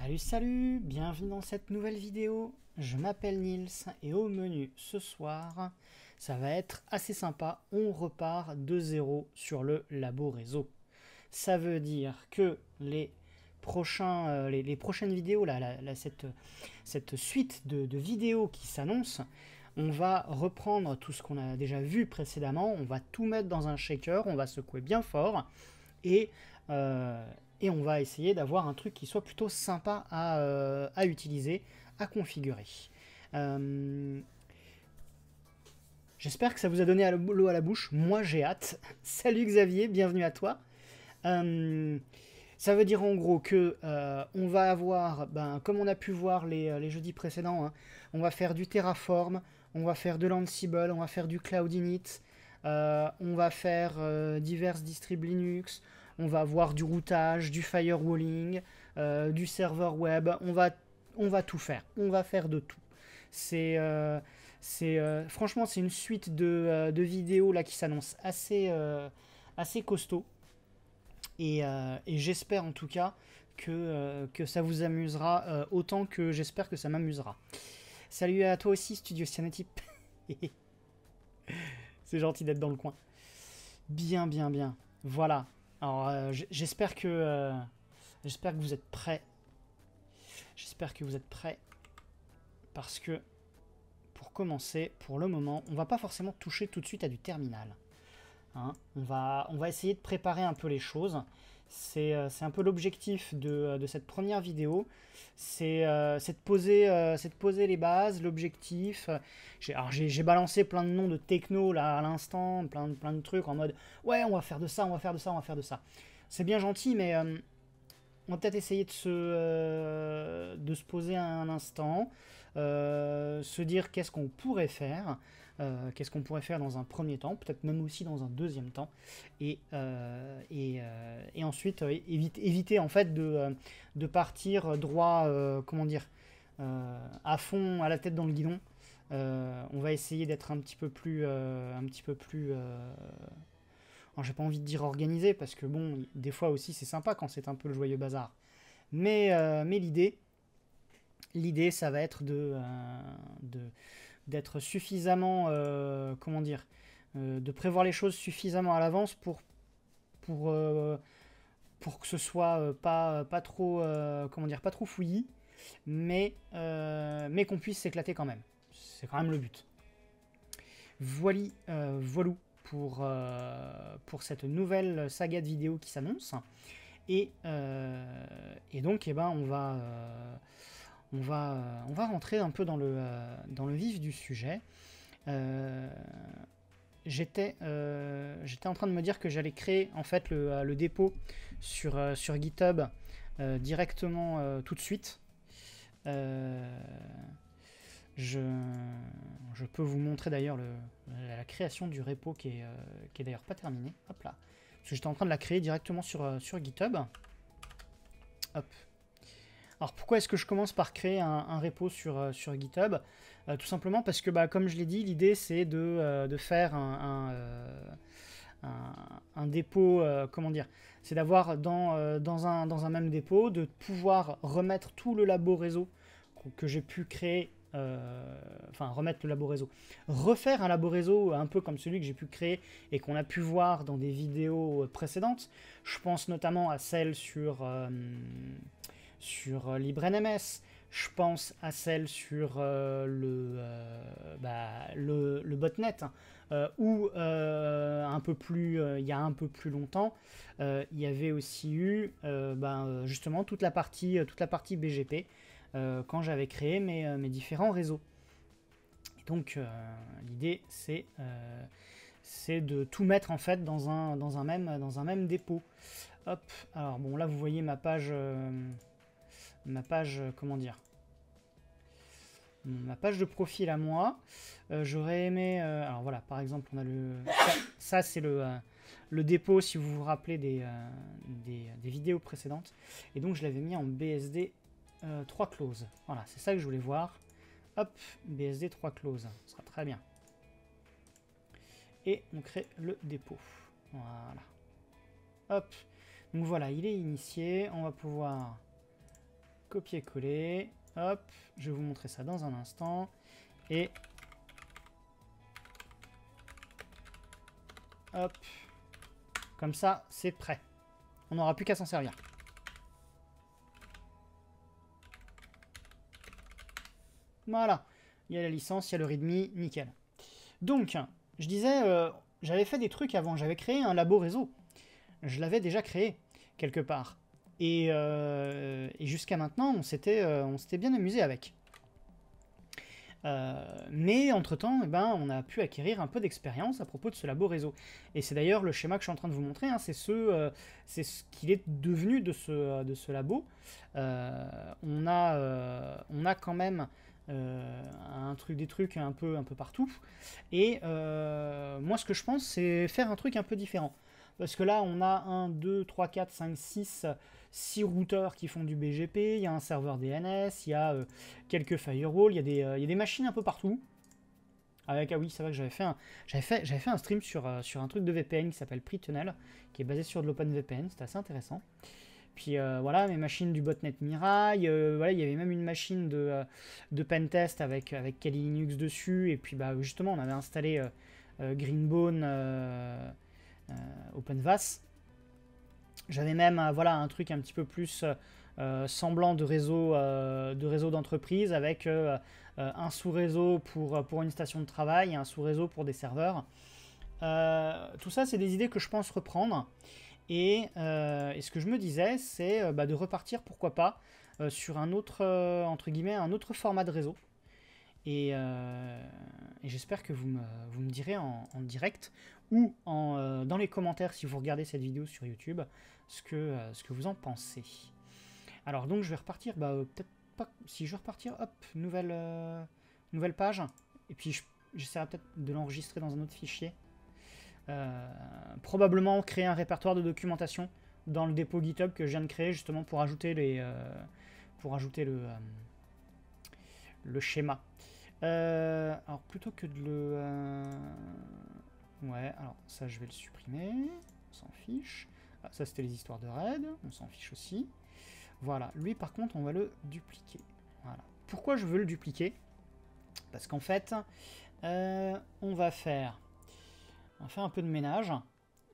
Salut salut, bienvenue dans cette nouvelle vidéo, je m'appelle Nils et au menu ce soir, ça va être assez sympa, on repart de zéro sur le labo réseau. Ça veut dire que les, prochains, euh, les, prochaines vidéos, là, cette, suite de, vidéos qui s'annonce, on va reprendre tout ce qu'on a déjà vu précédemment, on va tout mettre dans un shaker, on va secouer bien fort et... Euh, et on va essayer d'avoir un truc qui soit plutôt sympa à, euh, utiliser, à configurer. Euh, j'espère que ça vous a donné l'eau à la bouche. Moi, j'ai hâte. Salut Xavier, bienvenue à toi. Euh, ça veut dire en gros que on va avoir, ben, comme on a pu voir les, jeudis précédents, hein, on va faire du Terraform, on va faire de l'Ansible, on va faire du Cloud Init, on va faire diverses distributions Linux, on va avoir du routage, du firewalling, euh, du serveur web, on va, on va tout faire, on va faire de tout. C'est, euh, c'est, euh, franchement, c'est une suite de, vidéos là qui s'annonce assez, assez costaud. Et, j'espère en tout cas que, ça vous amusera autant que j'espère que ça m'amusera. Salut à toi aussi, Studio Cyanotype. c'est gentil d'être dans le coin. Bien, bien, bien. Voilà. Alors, euh, j'espère que... Euh, j'espère que vous êtes prêts. J'espère que vous êtes prêts. Parce que, pour commencer, pour le moment, on va pas forcément toucher tout de suite à du terminal. Hein. on va essayer de préparer un peu les choses. Euh, c'est un peu l'objectif de, euh, cette première vidéo. Euh, c'est de, poser les bases, l'objectif. J'ai balancé plein de noms de techno là à l'instant, plein, plein de trucs en mode ouais on va faire de ça, on va faire de ça, on va faire de ça. C'est bien gentil mais on va peut-être essayer de se, de se poser un instant, se dire qu'est-ce qu'on pourrait faire. Euh, qu'est-ce qu'on pourrait faire dans un premier temps, peut-être même aussi dans un deuxième temps, et, euh, euh, et, ensuite éviter, éviter en fait de, de partir droit, comment dire, à fond, à la tête dans le guidon. on va essayer d'être un petit peu plus, un petit peu plus j'ai pas envie de dire organisé, parce que bon, des fois aussi c'est sympa quand c'est un peu le joyeux bazar. Mais, mais l'idée, l'idée ça va être de, de, d'être suffisamment, euh, comment dire, euh, de prévoir les choses suffisamment à l'avance pour, pour, euh, pour que ce soit pas, pas trop, comment dire, pas trop fouillis, mais, mais qu'on puisse s'éclater quand même. C'est quand même le but. Voilà voilou pour, pour cette nouvelle saga de vidéo qui s'annonce. Et, et donc, et eh ben, on va on va, on va rentrer un peu dans le, euh, dans le vif du sujet. Euh, euh, j'étais en train de me dire que j'allais créer en fait le, dépôt sur, sur GitHub directement tout de suite. Je, peux vous montrer d'ailleurs la création du repo qui est, est d'ailleurs pas terminée. Hop là. Parce que j'étais en train de la créer directement sur, sur GitHub. Hop, alors pourquoi est-ce que je commence par créer un, repo sur, euh, sur GitHub euh, Tout simplement parce que, bah, comme je l'ai dit, l'idée c'est de, euh, faire un, un, dépôt, comment dire, c'est d'avoir dans, dans, un, dans un même dépôt, de pouvoir remettre tout le labo réseau que j'ai pu créer enfin remettre le labo réseau, refaire un labo réseau un peu comme celui que j'ai pu créer et qu'on a pu voir dans des vidéos précédentes. Je pense notamment à celle sur sur euh, LibreNMS, je pense à celle sur euh, euh, bah, le, le, botnet, hein, où un peu plus, il y a un peu plus longtemps, il y avait aussi eu bah, justement toute la partie, toute la partie BGP quand j'avais créé mes, mes, différents réseaux. donc l'idée c'est c'est de tout mettre en fait dans un, dans un, même, dans un même dépôt. Hop, alors bon là vous voyez ma page ma page, euh, comment dire, ma page de profil à moi. Euh, j'aurais aimé, euh, alors voilà, par exemple, on a le, ça, c'est le, le dépôt si vous vous rappelez des, des, des, vidéos précédentes. Et donc je l'avais mis en BSD 3 close. Voilà, c'est ça que je voulais voir. Hop, BSD 3 close, ce sera très bien. Et on crée le dépôt. Voilà. Hop. Donc voilà, il est initié. On va pouvoir copier-coller. Hop, je vais vous montrer ça dans un instant. Et hop, comme ça, c'est prêt. On n'aura plus qu'à s'en servir. Voilà, il y a la licence, il y a le readme, nickel. Donc, je disais, euh, j'avais fait des trucs avant, j'avais créé un labo réseau. Je l'avais déjà créé, quelque part. Euh, et, jusqu'à maintenant, on s'était euh, bien amusé avec. Euh, mais entre-temps, eh ben, on a pu acquérir un peu d'expérience à propos de ce labo réseau. Et c'est d'ailleurs le schéma que je suis en train de vous montrer, hein. c'est ce, ce qu'il est devenu de ce, de ce labo. on, a, on a quand même un truc, des trucs un peu, un peu partout. Et moi, ce que je pense, c'est faire un truc un peu différent. Parce que là, on a 1, 2, 3, 4, 5, 6... 6 routeurs qui font du BGP, il y a un serveur DNS, il y a euh, quelques firewalls, il y, a des, euh, des machines un peu partout. Ah, ah oui, c'est vrai que j'avais fait, un, fait, fait un stream sur, euh, sur un truc de VPN qui s'appelle Pre-Tunnel, qui est basé sur de l'OpenVPN, c'était assez intéressant. Puis voilà, mes machines du botnet Mirai, il y avait même une machine de, de pentest avec, avec Kali Linux dessus, et puis bah, justement, on avait installé Greenbone OpenVAS, j'avais même euh, voilà, un truc un petit peu plus euh, euh, semblant de réseau de réseau d'entreprise avec un sous-réseau pour, pour une station de travail et un sous-réseau pour des serveurs. tout ça, c'est des idées que je pense reprendre. Et, et, ce que je me disais, c'est bah, de repartir, pourquoi pas, sur un autre, entre guillemets, un autre format de réseau. Et, j'espère que vous me, vous me direz en, en, direct ou mm. en, euh, dans les commentaires si vous regardez cette vidéo sur YouTube ce que, euh, ce que vous en pensez. Alors donc je vais repartir, bah euh, peut-être pas, si je veux repartir, hop, nouvelle, nouvelle page, et puis j'essaierai peut-être de l'enregistrer dans un autre fichier. probablement créer un répertoire de documentation dans le dépôt GitHub que je viens de créer justement pour ajouter les pour ajouter le le schéma. alors plutôt que de le Ouais, alors ça je vais le supprimer, on s'en fiche. Ah, ça c'était les histoires de raid, on s'en fiche aussi. Voilà, lui par contre on va le dupliquer. Voilà. Pourquoi je veux le dupliquer Parce qu'en fait, euh, on va faire... On un peu de ménage.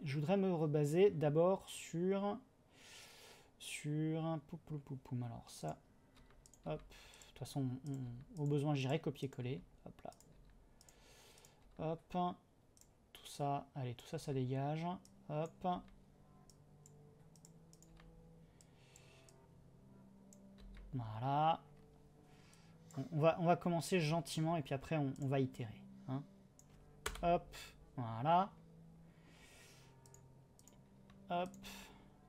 Je voudrais me rebaser d'abord sur... Sur... un poum Alors ça... Hop. De toute façon, au besoin, j'irai copier-coller. Hop là. Hop ça. Allez, tout ça, ça dégage. Hop. Voilà. On va, on va commencer gentiment et puis après on, va itérer. Hein. Hop, voilà. Hop,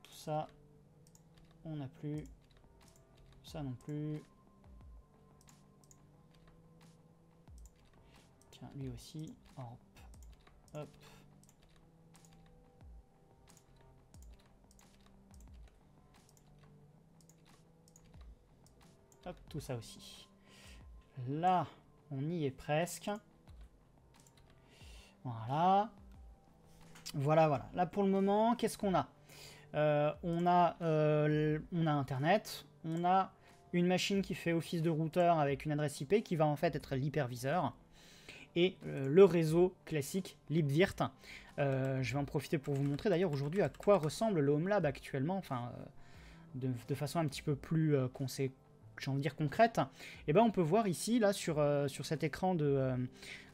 tout ça, on n'a plus. Ça non plus. Tiens, lui aussi. Hop. tout ça aussi. Là, on y est presque. Voilà. Voilà, voilà. Là, pour le moment, qu'est-ce qu'on a euh, on, a, euh, on a Internet, on a une machine qui fait office de routeur avec une adresse IP qui va en fait être l'hyperviseur et euh, le réseau classique libvirt. Euh, je vais en profiter pour vous montrer d'ailleurs aujourd'hui à quoi ressemble le Homelab Lab actuellement, enfin euh, de, façon un petit peu plus j'ai dire concrète, eh ben on peut voir ici, là, sur, cet écran de,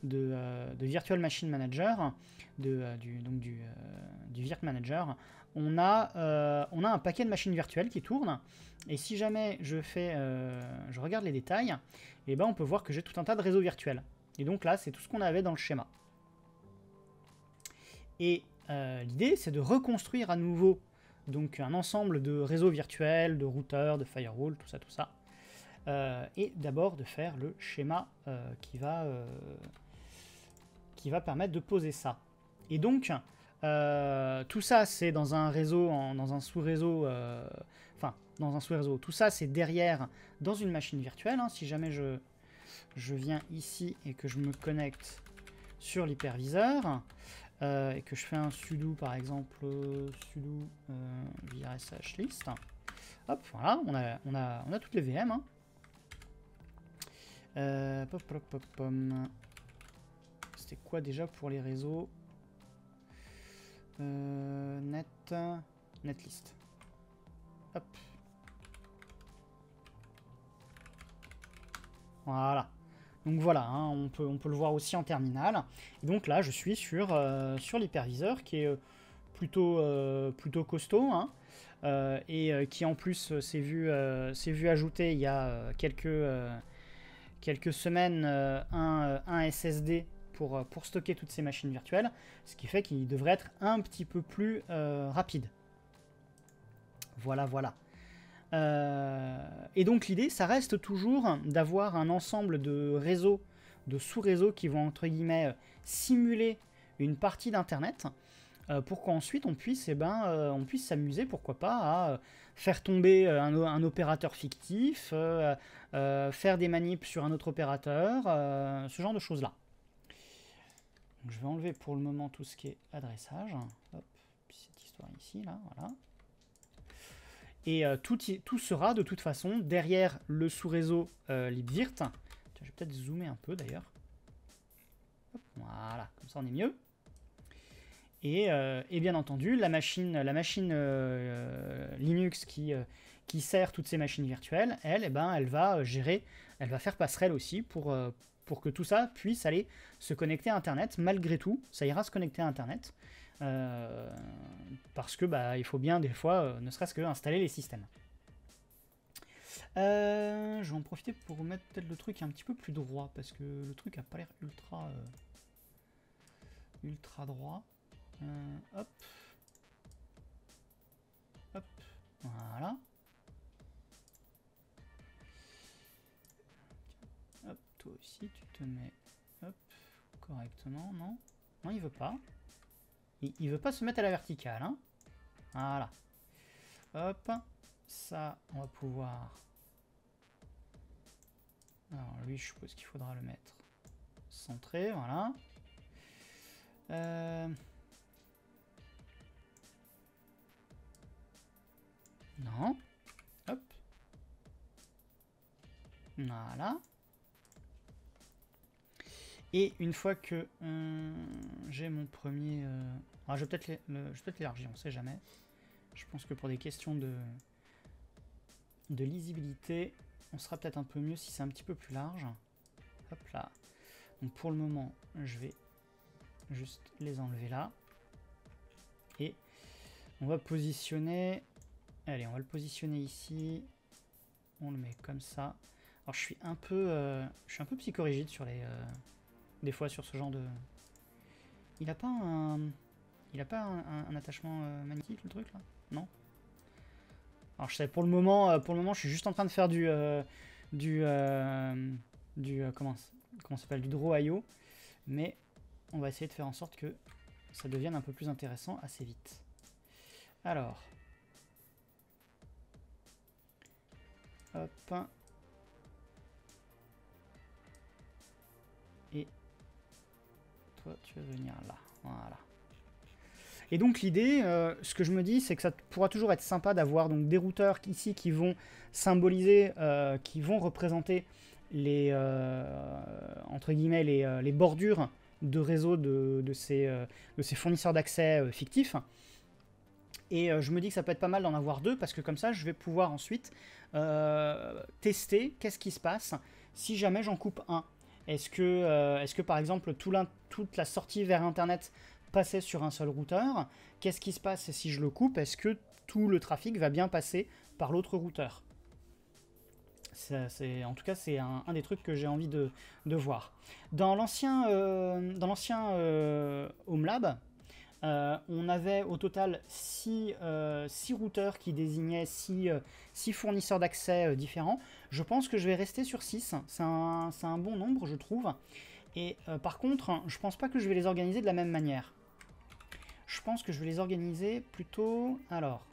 Virtual Machine Manager, donc du, Virt Manager, on a, un paquet de machines virtuelles qui tournent, et si jamais je fais, je regarde les détails, eh ben on peut voir que j'ai tout un tas de réseaux virtuels. Et donc là, c'est tout ce qu'on avait dans le schéma. Et euh, l'idée, c'est de reconstruire à nouveau donc un ensemble de réseaux virtuels, de routeurs, de firewall, tout ça, tout ça. Euh, et d'abord de faire le schéma euh, qui, va, qui va permettre de poser ça. Et donc, tout ça, c'est dans un réseau, dans un sous-réseau, enfin, dans un sous-réseau. Tout ça, c'est derrière, dans une machine virtuelle. Hein, si jamais je, je viens ici et que je me connecte sur l'hyperviseur, euh, et que je fais un sudo par exemple sudo euh, VRSH list, hop, voilà, on a, on a, on a toutes les VM. Hein. Euh, pop, C'était quoi déjà pour les réseaux euh, Net, netlist. Hop. Voilà. Donc voilà, hein, on, peut, on peut le voir aussi en terminale. donc là, je suis sur, euh, sur l'hyperviseur qui est euh, plutôt, euh, plutôt costaud. Hein. et qui en plus s'est vu, vu ajouter il y a quelques, quelques semaines un, un, SSD pour, pour stocker toutes ces machines virtuelles. Ce qui fait qu'il devrait être un petit peu plus rapide. Voilà, voilà. Euh, et donc l'idée, ça reste toujours d'avoir un ensemble de réseaux, de sous-réseaux qui vont entre guillemets euh, simuler une partie d'Internet euh, pour qu'ensuite on puisse, eh ben, s'amuser, pourquoi pas, à faire tomber un, opérateur fictif, faire des manips sur un autre opérateur, ce genre de choses-là. Je vais enlever pour le moment tout ce qui est adressage. cette histoire ici, là, voilà. Et euh, tout, sera de toute façon derrière le sous-réseau euh, libvirt. je vais peut-être zoomer un peu d'ailleurs. Voilà, comme ça on est mieux. Et, euh, bien entendu, la machine, la machine Linux qui, qui sert toutes ces machines virtuelles, elle, eh ben, elle va gérer, elle va faire passerelle aussi pour, pour que tout ça puisse aller se connecter à Internet. Malgré tout, ça ira se connecter à Internet. Euh, parce que bah, il faut bien des fois, euh, ne serait-ce que installer les systèmes. Euh, je vais en profiter pour mettre peut-être le truc un petit peu plus droit parce que le truc a pas l'air ultra ultra droit. hop, hop, voilà. Hop, toi aussi tu te mets hop correctement, non Non, il veut pas. Il, veut pas se mettre à la verticale. Hein. Voilà. Hop. Ça, on va pouvoir... Alors lui, je suppose qu'il faudra le mettre centré, voilà. Euh. Non. Hop. Voilà. Et une fois que euh, j'ai mon premier... Euh, ah, je vais peut-être l'élargir, on sait jamais. Je pense que pour des questions de, de lisibilité, on sera peut-être un peu mieux si c'est un petit peu plus large. Hop là. Donc pour le moment, je vais juste les enlever là. Et on va positionner... Allez, on va le positionner ici. On le met comme ça. Alors je suis un peu, euh, je suis un peu psychorigide sur les, euh, des fois sur ce genre de. Il n'a pas un, il a pas un, attachement euh, magnétique le truc là Non Alors je sais pour le moment euh, pour le moment je suis juste en train de faire du euh, du comment ça s'appelle du draw IO mais on va essayer de faire en sorte que ça devienne un peu plus intéressant assez vite. Alors hop et toi tu vas venir là voilà et donc l'idée, euh, ce que je me dis, c'est que ça pourra toujours être sympa d'avoir donc des routeurs ici qui vont symboliser, euh, qui vont représenter les euh, entre guillemets les, bordures de réseau de, de, ces, fournisseurs d'accès fictifs. Et je me dis que ça peut être pas mal d'en avoir deux parce que comme ça, je vais pouvoir ensuite tester qu'est-ce qui se passe si jamais j'en coupe un. Est-ce que, que, par exemple tout toute la sortie vers Internet passer sur un seul routeur. Qu'est-ce qui se passe si je le coupe Est-ce que tout le trafic va bien passer par l'autre routeur en tout cas, c'est un, des trucs que j'ai envie de, voir. Dans l'ancien, euh, euh, HomeLab, euh, on avait au total 6 routeurs qui désignaient 6 fournisseurs d'accès différents. Je pense que je vais rester sur 6. C'est un, un, bon nombre, je trouve. Et par contre, je pense pas que je vais les organiser de la même manière je pense que je vais les organiser plutôt... Alors,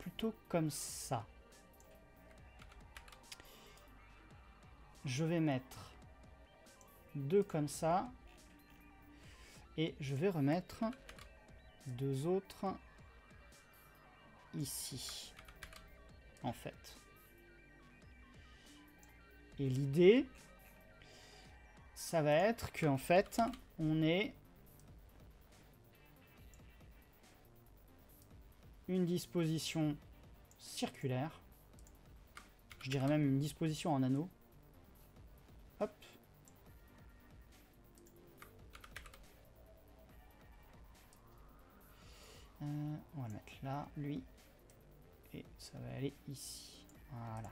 plutôt comme ça. Je vais mettre deux comme ça. Et je vais remettre deux autres ici, en fait. Et l'idée, ça va être que en fait, on est une disposition circulaire, je dirais même une disposition en anneau. Hop. Euh, on va le mettre là, lui. Et ça va aller ici. Voilà.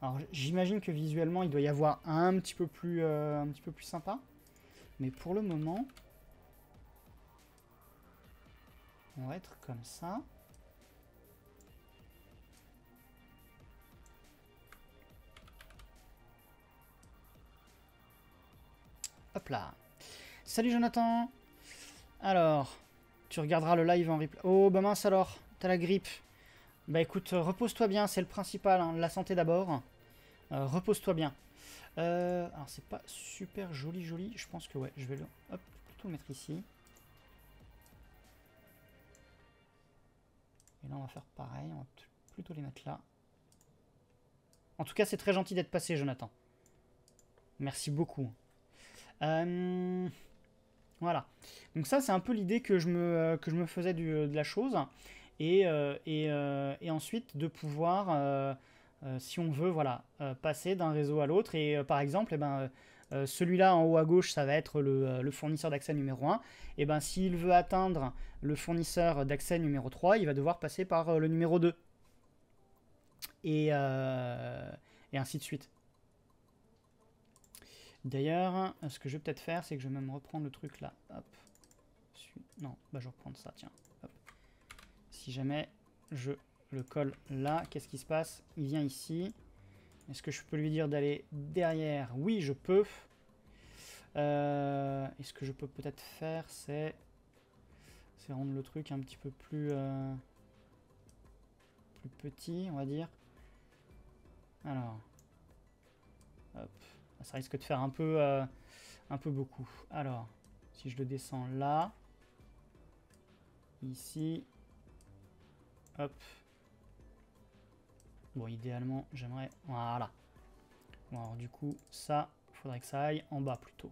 Alors j'imagine que visuellement il doit y avoir un petit peu plus, euh, un petit peu plus sympa. Mais pour le moment, On va être comme ça. Hop là. Salut Jonathan. Alors, tu regarderas le live en replay. Oh bah mince alors, t'as la grippe. Bah écoute, euh, repose-toi bien, c'est le principal, hein, la santé d'abord. Euh, repose-toi bien. Euh, alors c'est pas super joli joli, je pense que ouais, je vais le... Hop, plutôt le mettre ici. Et là, on va faire pareil. On va plutôt les mettre là. En tout cas, c'est très gentil d'être passé, Jonathan. Merci beaucoup. Euh, voilà. Donc ça, c'est un peu l'idée que, je me, euh, que je me faisais euh, de la chose. Et, et ensuite, de pouvoir, si on veut, voilà, passer d'un réseau à l'autre. Et par exemple, eh ben, euh, celui-là en haut à gauche, ça va être le, euh, fournisseur d'accès numéro 1. Et eh ben s'il veut atteindre le fournisseur d'accès numéro 3, il va devoir passer par euh, le numéro 2. Et, ainsi de suite. D'ailleurs, ce que je vais peut-être faire, c'est que je vais même reprendre le truc là. Non, bah, je vais reprendre ça, tiens. Si jamais je le colle là, qu'est-ce qui se passe Il vient ici. Est-ce que je peux lui dire d'aller derrière Oui, je peux. Euh, et ce que je peux peut-être faire, c'est rendre le truc un petit peu plus, euh, plus petit, on va dire. Alors, ah, ça risque de faire un peu, euh, un peu beaucoup. Alors, si je le descends là, ici, hop. Bon, idéalement, j'aimerais... Voilà. Bon, alors du coup, ça, faudrait que ça aille en bas plutôt.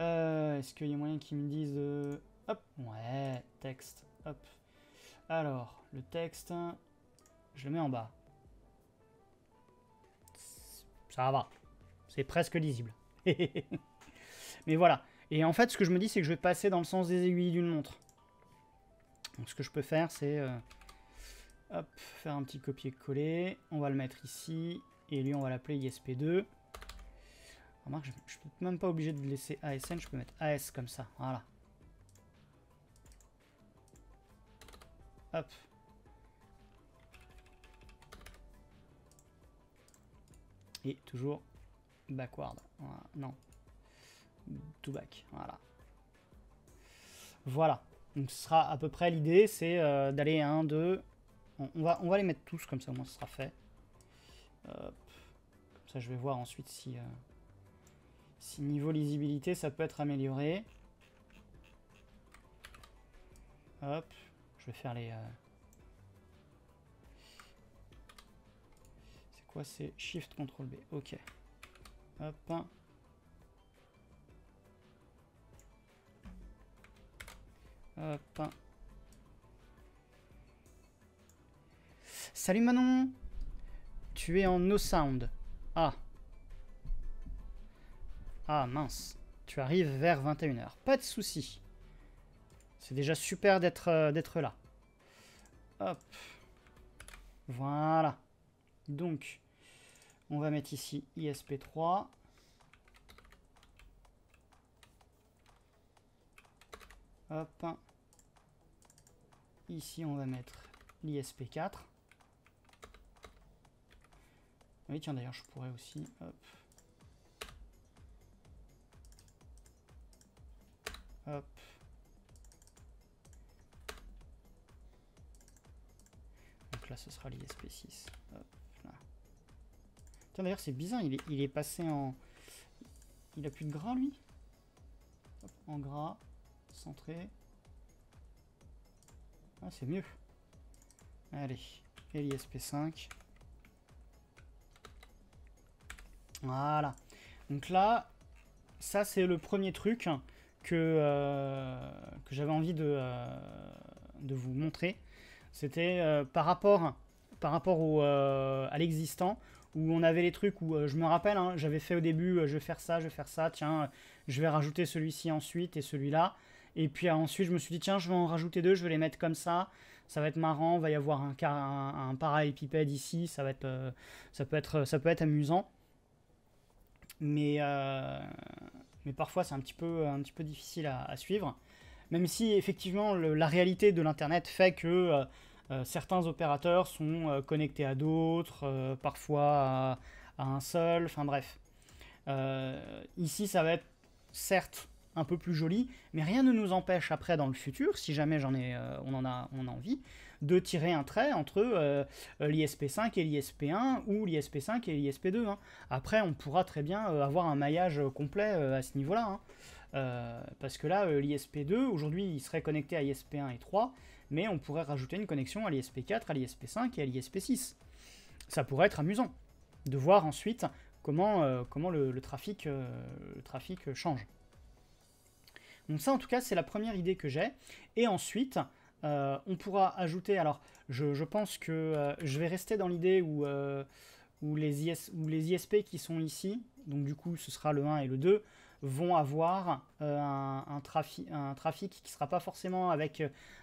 Euh, est-ce qu'il y a moyen qu'ils me disent... Euh, hop, ouais, texte, hop. Alors, le texte, je le mets en bas. Ça va, c'est presque lisible. Mais voilà. Et en fait, ce que je me dis, c'est que je vais passer dans le sens des aiguilles d'une montre. Donc ce que je peux faire, c'est... Euh, hop, faire un petit copier-coller. On va le mettre ici. Et lui, on va l'appeler ISP2 je, ne suis même pas obligé de laisser ASN, je peux mettre AS comme ça, voilà. Hop. Et toujours backward, non, tout back, voilà. Voilà, donc ce sera à peu près l'idée, c'est euh, d'aller 1, 2, on, va, on va les mettre tous comme ça au moins ce sera fait. Comme ça je vais voir ensuite si... Euh, si niveau lisibilité, ça peut être amélioré. Hop, je vais faire les... Euh, c'est quoi C'est Shift Ctrl B. Ok. Hop. Hop. Salut Manon Tu es en no sound. Ah ah mince, tu arrives vers 21h. Pas de soucis. C'est déjà super euh, d'être là. Hop. Voilà. Donc, on va mettre ici ISP3. Hop. Ici, on va mettre l'ISP4. Oui, tiens, d'ailleurs, je pourrais aussi... Donc là, ce sera l'ISP6. Tiens, d'ailleurs, c'est bizarre, il est, passé en... Il a plus de gras, lui En gras, centré. Ah, c'est mieux. Allez, et l'ISP5. Voilà. Donc là, ça c'est le premier truc. Euh, que, j'avais envie de, euh, vous montrer. C'était euh, par rapport, par rapport au, à l'existant, où on avait les trucs où je me rappelle, hein, j'avais fait au début, je vais faire ça, je vais faire ça, tiens, je vais rajouter celui-ci ensuite et celui-là. Et puis ensuite, je me suis dit, tiens, je vais en rajouter deux, je vais les mettre comme ça, ça va être marrant, il va y avoir un, un, un ici, ça, va être, ça, peut être, ça peut être amusant. Mais, mais parfois c'est un petit peu, un petit peu difficile à, suivre. Même si effectivement la réalité de l'Internet fait que euh, euh, certains opérateurs sont euh, connectés à d'autres, parfois à, à, un seul, enfin bref. ici, ça va être certes un peu plus joli, mais rien ne nous empêche après dans le futur, si jamais j'en ai, on en a, on a envie, de tirer un trait entre euh, euh, l'ISP5 et l'ISP1 ou l'ISP5 et l'ISP2. Hein. Après, on pourra très bien euh, avoir un maillage complet à ce niveau-là. Hein. parce que là, l'ISP2, aujourd'hui, il serait connecté à l'ISP1 et 3, mais on pourrait rajouter une connexion à l'ISP4, à l'ISP5 et à l'ISP6. Ça pourrait être amusant de voir ensuite comment, comment le, trafic, le trafic change. Donc ça, en tout cas, c'est la première idée que j'ai. Et ensuite, euh, on pourra ajouter, alors je, pense que euh, je vais rester dans l'idée où, euh, les ISP qui sont ici, donc du coup ce sera le 1 et le 2, vont avoir un, trafic, qui ne sera pas forcément avec,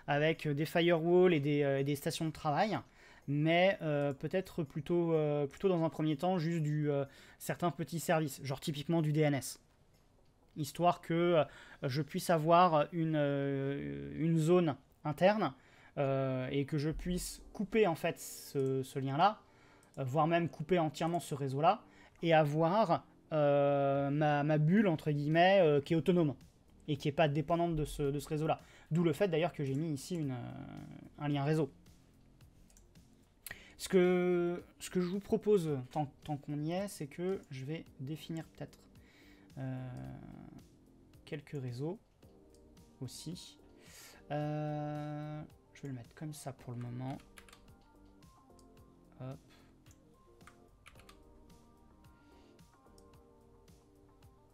des firewalls et des, stations de travail, mais peut-être plutôt, plutôt dans un premier temps juste du certains petits services, genre typiquement du DNS. Histoire que je puisse avoir une, une zone interne euh, et que je puisse couper en fait ce, lien-là, euh, voire même couper entièrement ce réseau-là et avoir euh, ma, bulle entre guillemets qui est autonome et qui n'est pas dépendante de ce, réseau-là. D'où le fait d'ailleurs que j'ai mis ici une, un lien réseau. Ce que, ce que je vous propose, tant, qu'on y est, c'est que je vais définir peut-être quelques réseaux aussi. Je vais le mettre comme ça pour le moment. On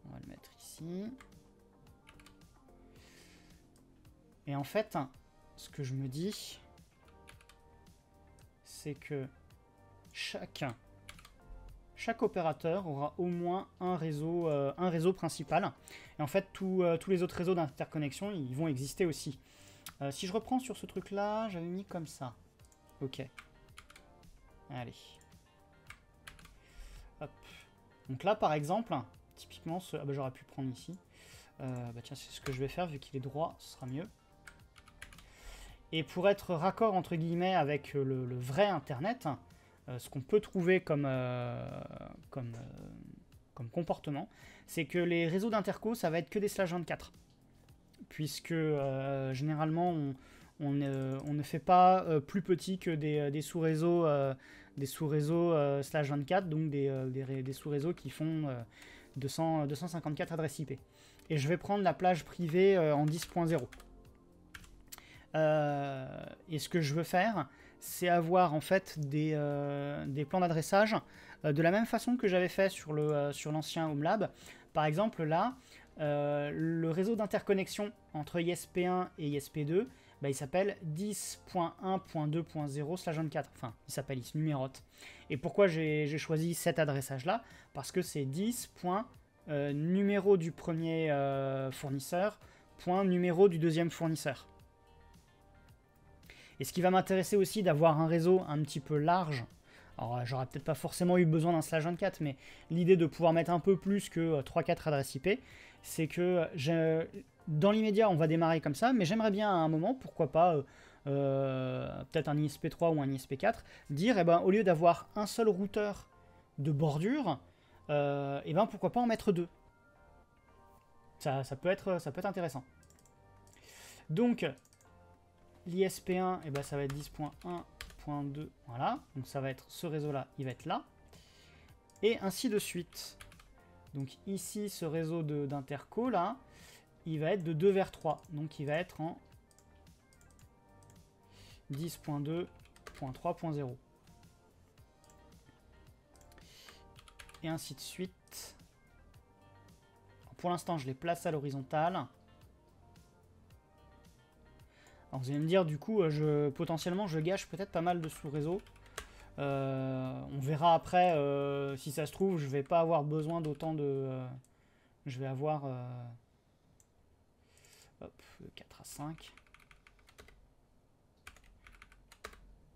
va le mettre ici. Et en fait, hein, ce que je me dis, c'est que chaque, chaque opérateur aura au moins un réseau, euh, un réseau principal. Et en fait, euh, tous les autres réseaux d'interconnexion, ils vont exister aussi. Euh, si je reprends sur ce truc-là, j'avais mis comme ça. Ok. Allez. Donc là, par exemple, typiquement, ce... Ah bah, j'aurais pu prendre ici. Euh, bah, tiens, c'est ce que je vais faire, vu qu'il est droit, ce sera mieux. Et pour être raccord, entre guillemets, avec le, vrai Internet, euh, ce qu'on peut trouver comme comportement, c'est que les réseaux d'interco, ça va être que des slash 24 puisque euh, généralement on, ne fait pas euh, plus petit que des, sous-réseaux euh, des sous-réseaux slash 24, donc des, sous-réseaux qui font 254 adresses IP. Et je vais prendre la plage privée en 10.0. et ce que je veux faire, c'est avoir en fait des, plans d'adressage de la même façon que j'avais fait sur l'ancien sur Home Lab. Par exemple, là, le réseau d'interconnexion entre ISP1 et ISP2, bah, il s'appelle 10.1.2.0 slash 24. Enfin, il s'appelle, il se numérote. Et pourquoi j'ai choisi cet adressage-là Parce que c'est 10. Euh, numéro du premier euh, fournisseur, point numéro du deuxième fournisseur. Et ce qui va m'intéresser aussi d'avoir un réseau un petit peu large, alors euh, j'aurais peut-être pas forcément eu besoin d'un slash 24, mais l'idée de pouvoir mettre un peu plus que 3-4 adresses IP, c'est que dans l'immédiat, on va démarrer comme ça, mais j'aimerais bien à un moment, pourquoi pas, euh, euh, peut-être un ISP3 ou un ISP4, dire, eh ben, au lieu d'avoir un seul routeur de bordure, euh, eh ben, pourquoi pas en mettre deux. Ça, peut, être, ça peut être intéressant. Donc, l'ISP1, eh ben, ça va être 10.1.2, voilà. Donc ça va être ce réseau-là, il va être là. Et ainsi de suite. Donc ici, ce réseau d'interco, là, il va être de 2 vers 3. Donc il va être en 10.2.3.0. Et ainsi de suite. Pour l'instant, je les place à l'horizontale. Alors vous allez me dire, du coup, euh, je, potentiellement, je gâche peut-être pas mal de sous réseau euh, on verra après, euh, si ça se trouve, je vais pas avoir besoin d'autant de... je vais avoir Hop, 4 à 5.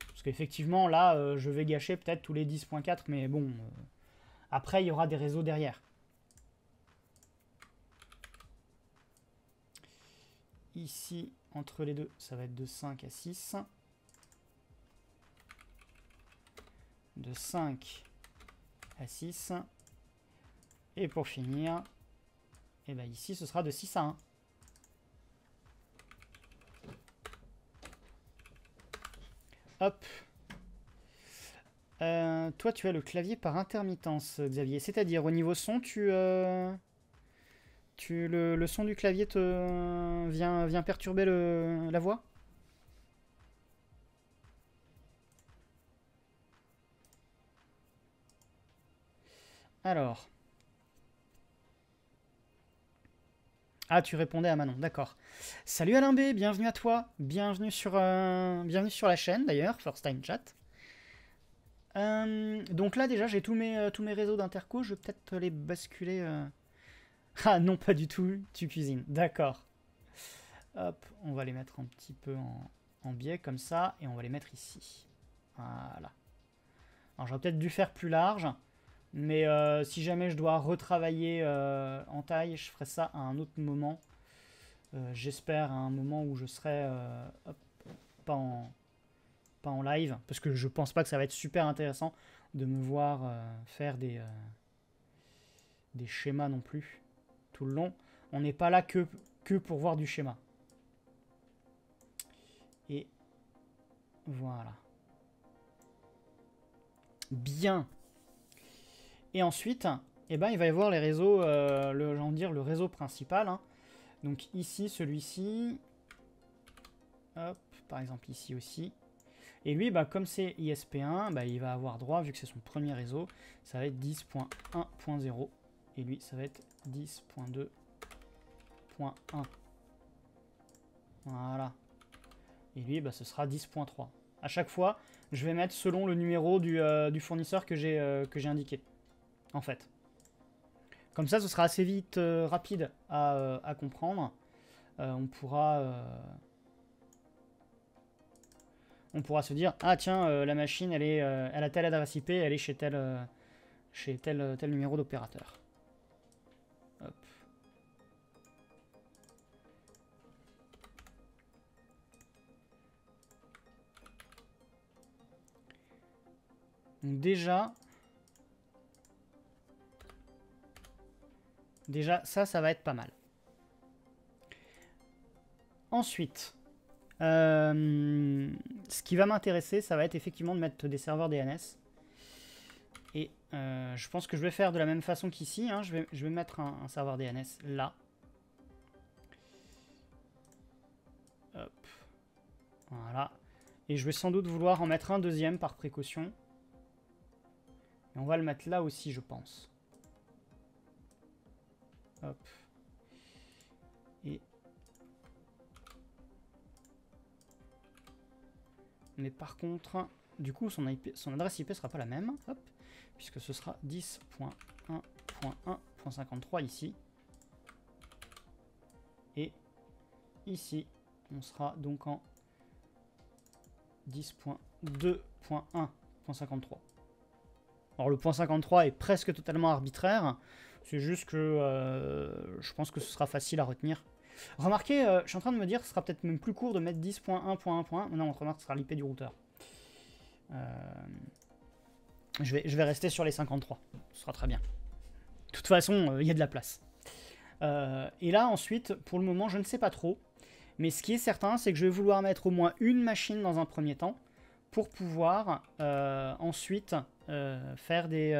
Parce qu'effectivement, là, euh, je vais gâcher peut-être tous les 10.4, mais bon, euh, après, il y aura des réseaux derrière. Ici, entre les deux, ça va être de 5 à 6. De 5 à 6. Et pour finir, et eh ben, ici, ce sera de 6 à 1. Hop. Euh, toi, tu as le clavier par intermittence, Xavier. C'est-à-dire, au niveau son, tu... Euh, le, son du clavier te vient, vient perturber la voix Alors... Ah, tu répondais à Manon, d'accord. Salut Alain B, bienvenue à toi. Bienvenue sur, euh, bienvenue sur la chaîne d'ailleurs, First Time Chat. Euh, donc là déjà j'ai tous mes, euh, tous mes réseaux d'interco, je vais peut-être les basculer. Ah non pas du tout, tu cuisines, d'accord. Hop, on va les mettre un petit peu en, en, biais comme ça et on va les mettre ici. Voilà. Alors j'aurais peut-être dû faire plus large. Mais euh, si jamais je dois retravailler euh, en taille, je ferai ça à un autre moment. Euh, j'espère à un moment où je serai pas, en, live. Parce que je pense pas que ça va être super intéressant de me voir faire des, des schémas non plus. Tout le long. On n'est pas là que pour voir du schéma. Et voilà. Bien. Et ensuite, eh ben, il va y avoir les réseaux, euh, le, dire, le réseau principal. Hein. Donc ici, celui-ci. Hop, par exemple ici aussi. Et lui, bah, comme c'est ISP1, bah, il va avoir droit, vu que c'est son premier réseau, ça va être 10.1.0. Et lui, ça va être 10.2.1. Voilà. Et lui, bah, ce sera 10.3. À chaque fois, je vais mettre selon le numéro du, euh, fournisseur que j'ai euh, indiqué en fait. Comme ça, ce sera assez vite euh, rapide à, euh, comprendre. Euh, on pourra... On pourra se dire, ah tiens, la machine, elle, est, elle a telle adresse IP, elle est chez tel, chez tel, tel numéro d'opérateur. Hop. déjà, Déjà, ça, ça va être pas mal. Ensuite, euh, ce qui va m'intéresser, ça va être effectivement de mettre des serveurs DNS. Et euh, je pense que je vais faire de la même façon qu'ici. Hein. je, vais, je, vais, mettre un, serveur DNS là. Hop. Voilà. Et je vais sans doute vouloir en mettre un deuxième par précaution. Et on va le mettre là aussi, je pense mais par contre, du coup, son, adresse IP sera pas la même, puisque ce sera 10.1.1.53 ici. Et ici, on sera donc en 10.2.1.53. Alors le 53 est presque totalement arbitraire, c'est juste que euh, je pense que ce sera facile à retenir. Remarquez, euh, je suis en train de me dire, que ce sera peut-être même plus court de mettre 10.1.1.1. Non, on remarque, ce sera l'IP du routeur. Euh, je, vais, je vais rester sur les 53. Ce sera très bien. De toute façon, il y a de la place. et là, ensuite, pour le moment, je ne sais pas trop. Mais ce qui est certain, c'est que je vais vouloir mettre au moins une machine dans un premier temps pour pouvoir ensuite faire des,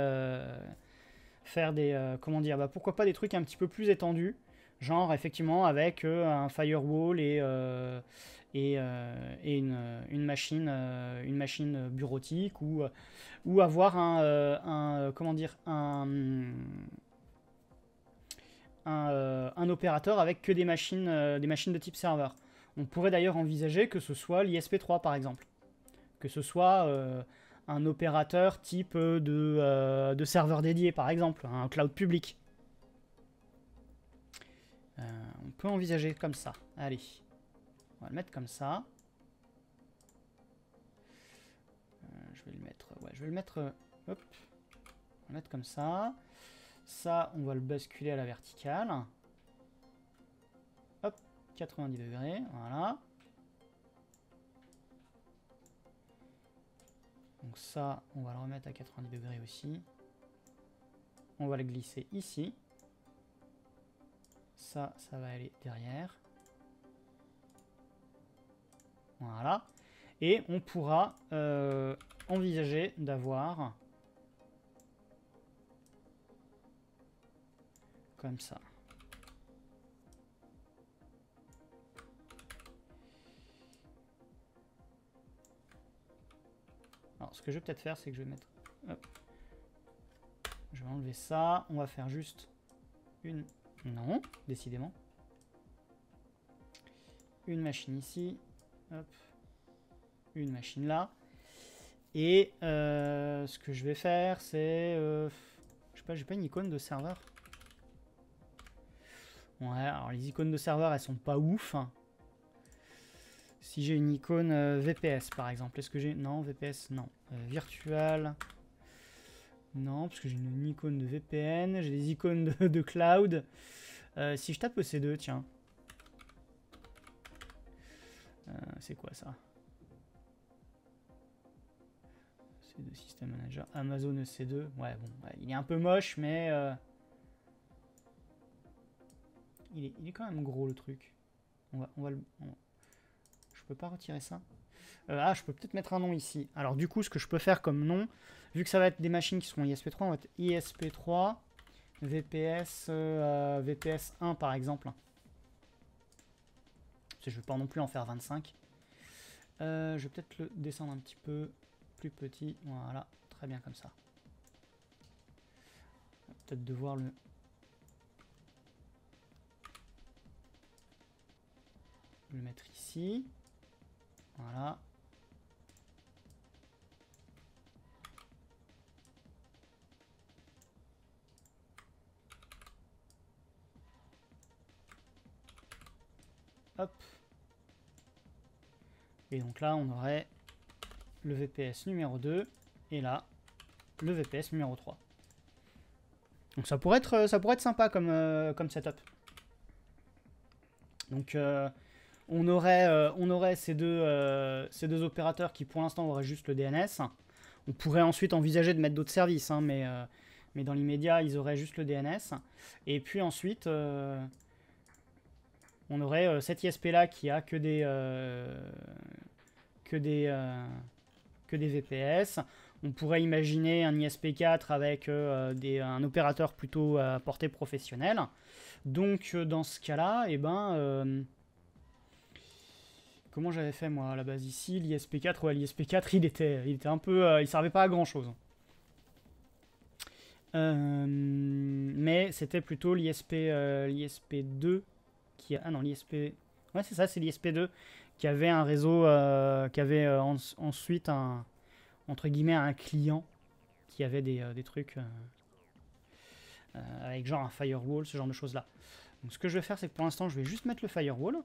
faire des euh, comment dire bah pourquoi pas des trucs un petit peu plus étendus genre effectivement avec euh, un firewall et euh, et, une, machine une machine bureautique ou ou avoir un, comment dire un un, opérateur avec que des machines des machines de type serveur on pourrait d'ailleurs envisager que ce soit l'ISP3 par exemple que ce soit un opérateur type euh, de, serveur dédié, par exemple, un cloud public. Euh, on peut envisager comme ça. Allez, on va le mettre comme ça. Euh, je vais le mettre, ouais, je vais le mettre, hop, on va le mettre comme ça. Ça, on va le basculer à la verticale. Hop, 90 degrés, voilà. Donc ça, on va le remettre à 90 degrés aussi. On va le glisser ici. Ça, ça va aller derrière. Voilà. Et on pourra euh, envisager d'avoir comme ça. Alors, ce que je vais peut-être faire, c'est que je vais mettre... Je vais enlever ça. On va faire juste une... Non, décidément. Une machine ici. Hop. Une machine là. Et euh, ce que je vais faire, c'est... Euh, je sais pas, j'ai pas une icône de serveur. Ouais, alors les icônes de serveur, elles sont pas ouf. Hein. Si j'ai une icône euh, VPS par exemple, est-ce que j'ai... Non, VPS, non. Euh, virtual. Non, parce que j'ai une icône de VPN, j'ai des icônes de, cloud. Euh, si je tape EC2, tiens. C'est quoi ça e C'est 2 System Manager. Amazon EC2. Ouais, bon, bah, il est un peu moche, mais... Il est, quand même gros le truc. On va, le... Je peux pas retirer ça euh, Ah, je peux peut-être mettre un nom ici. Alors du coup, ce que je peux faire comme nom, vu que ça va être des machines qui seront ISP3, on va être ISP3, VPS, VPS1 par exemple. je ne veux pas non plus en faire 25. Euh, je vais peut-être le descendre un petit peu plus petit. Voilà, très bien comme ça. Peut-être devoir le le mettre ici. Voilà. Hop. Et donc là, on aurait le VPS numéro 2 et là, le VPS numéro 3. Donc ça pourrait être, euh, ça pourrait être sympa comme, euh, comme setup. Donc euh, on aurait, euh, on aurait ces, deux, euh, ces deux opérateurs qui pour l'instant auraient juste le DNS. On pourrait ensuite envisager de mettre d'autres services, hein, mais, euh, mais dans l'immédiat, ils auraient juste le DNS. Et puis ensuite, on aurait cet ISP-là qui a que des, que, des, que des VPS. On pourrait imaginer un ISP4 avec des, un opérateur plutôt à portée professionnelle. Donc dans ce cas-là, eh ben comment j'avais fait moi à la base ici L'ISP4, ouais, l'ISP4 il était, il était un peu. il euh, il servait pas à grand chose. Euh, mais c'était plutôt l'ISP, euh, l'ISP2 qui. Ah non, l'ISP. Ouais, c'est ça, c'est l'ISP2 qui avait un réseau. qui avait ensuite un. entre guillemets un client qui avait des, des trucs. avec genre un firewall, ce genre de choses là. Donc ce que je vais faire, c'est que pour l'instant, je vais juste mettre le firewall.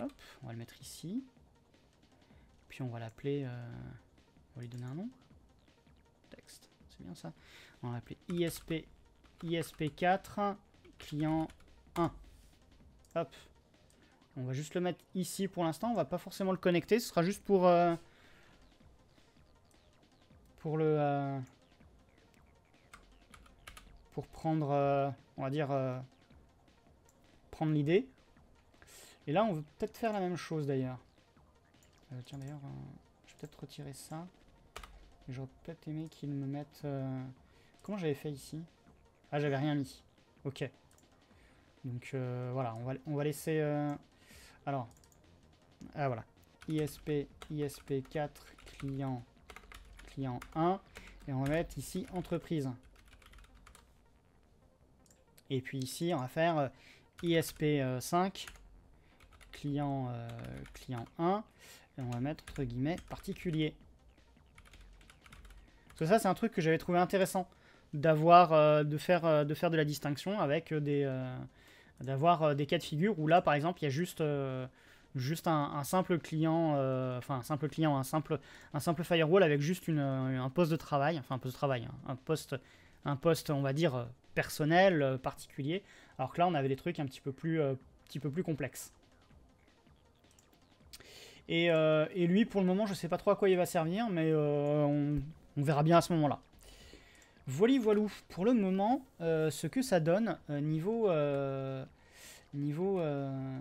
Hop, on va le mettre ici. Puis on va l'appeler... Euh, on va lui donner un nom. Texte, c'est bien ça. On va l'appeler ISP, ISP4, client 1. Hop. On va juste le mettre ici pour l'instant. On va pas forcément le connecter. Ce sera juste pour... Euh, pour le... Euh, pour prendre... on va dire... prendre l'idée. Et là, on veut peut-être faire la même chose d'ailleurs. Euh, tiens, d'ailleurs, euh, je vais peut-être retirer ça. J'aurais peut-être aimé qu'ils me mettent... Euh, comment j'avais fait ici Ah, j'avais rien mis. Ok. Donc voilà, on va, on va laisser... Alors, ah voilà. ISP, ISP 4, client, client 1. Et on va mettre ici entreprise. Et puis ici, on va faire ISP 5, client, euh, client 1, et on va mettre entre guillemets particulier. Parce que ça, c'est un truc que j'avais trouvé intéressant d'avoir, euh, de, faire, euh, de faire de la distinction avec des, d'avoir des cas de figure où là, par exemple, il y a juste, juste un, simple client, enfin un simple client, un simple, un simple firewall avec juste une, un poste de travail, enfin un poste de travail, hein, un poste, un poste, on va dire personnel, particulier. Alors que là, on avait des trucs un petit peu plus, un petit peu plus complexes. Euh, et, lui, pour le moment, je ne sais pas trop à quoi il va servir, mais euh, on, verra bien à ce moment-là. Voili, voilou. Pour le moment, euh, ce que ça donne niveau, niveau,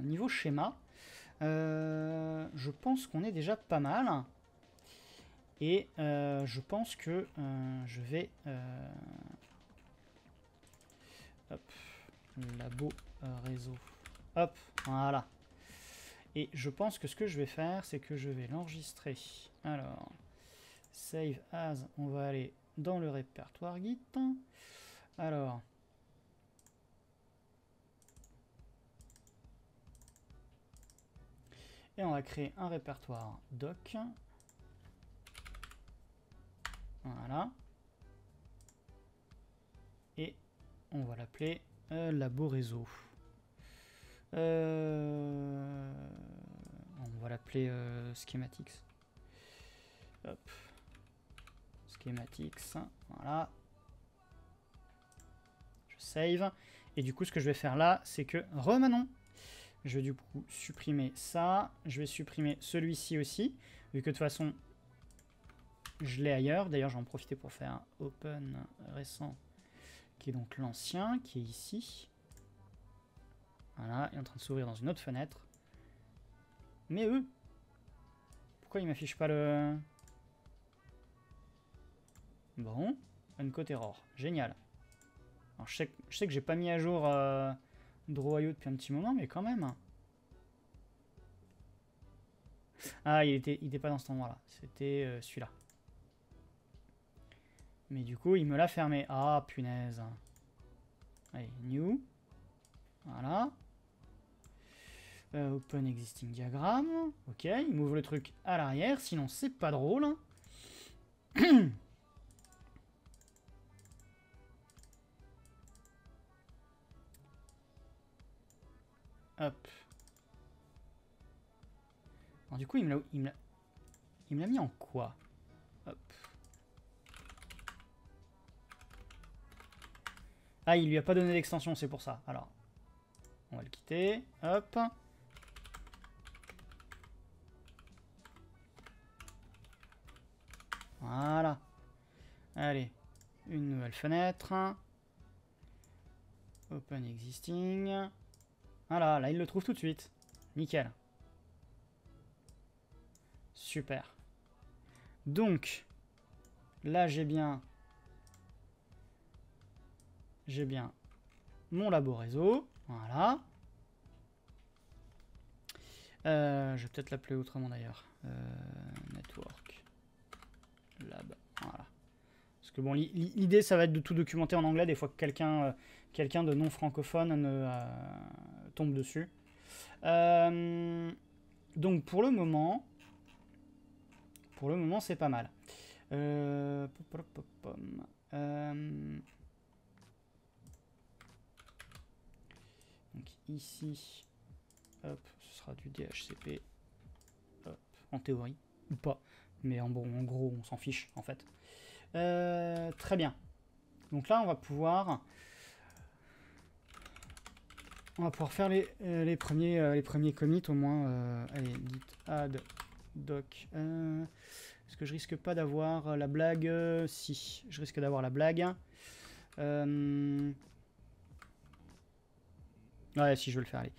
niveau schéma, je pense qu'on est déjà pas mal. Et je pense que je vais... hop, labo, réseau. Hop, voilà. Et je pense que ce que je vais faire, c'est que je vais l'enregistrer. Alors, save as, on va aller dans le répertoire Git. Alors, et on va créer un répertoire doc. Voilà. Et on va l'appeler euh, labo réseau. Euh, On va l'appeler euh, Schematics. Hop. Schematics. Voilà. Je save. Et du coup, ce que je vais faire là, c'est que remanon. Je vais du coup supprimer ça. Je vais supprimer celui-ci aussi. Vu que de toute façon, je l'ai ailleurs. D'ailleurs, j'en profiter pour faire un open récent, qui est donc l'ancien, qui est ici. Voilà, il est en train de s'ouvrir dans une autre fenêtre. Mais eux Pourquoi il m'affiche pas le... Bon, Uncode Error, génial. Alors, je, sais, que, je j'ai pas mis à jour euh, depuis un petit moment, mais quand même. Ah, il était, il pas dans cet endroit-là. C'était euh, celui-là. Mais du coup, il me l'a fermé. Ah, punaise. Allez, new. Voilà. Euh, open existing diagram. Ok, il m'ouvre le truc à l'arrière, sinon c'est pas drôle. Hop. Alors, du coup, il me l'a mis en quoi Hop. Ah, il lui a pas donné d'extension, c'est pour ça. Alors, on va le quitter. Hop. Voilà. Allez, une nouvelle fenêtre. Open existing. Voilà, là il le trouve tout de suite. Nickel. Super. Donc, là j'ai bien... J'ai bien mon labo réseau. Voilà. Euh, je vais peut-être l'appeler autrement d'ailleurs. Euh, network. Parce que bon, l'idée, ça va être de tout documenter en anglais des fois que quelqu'un euh, de non francophone ne, euh, tombe dessus. Euh, donc pour le moment, pour le moment, c'est pas mal. donc ici, hop, ce sera du DHCP, en théorie, ou pas. Mais en, bon, en gros, on s'en fiche, en fait. Euh, très bien. Donc là, on va pouvoir... On va pouvoir faire les, euh, premiers, euh, les premiers commits, au moins... allez, git add doc. Est-ce que je risque pas d'avoir la blague Si, je risque d'avoir la blague. Ouais, si, je veux le faire, allez.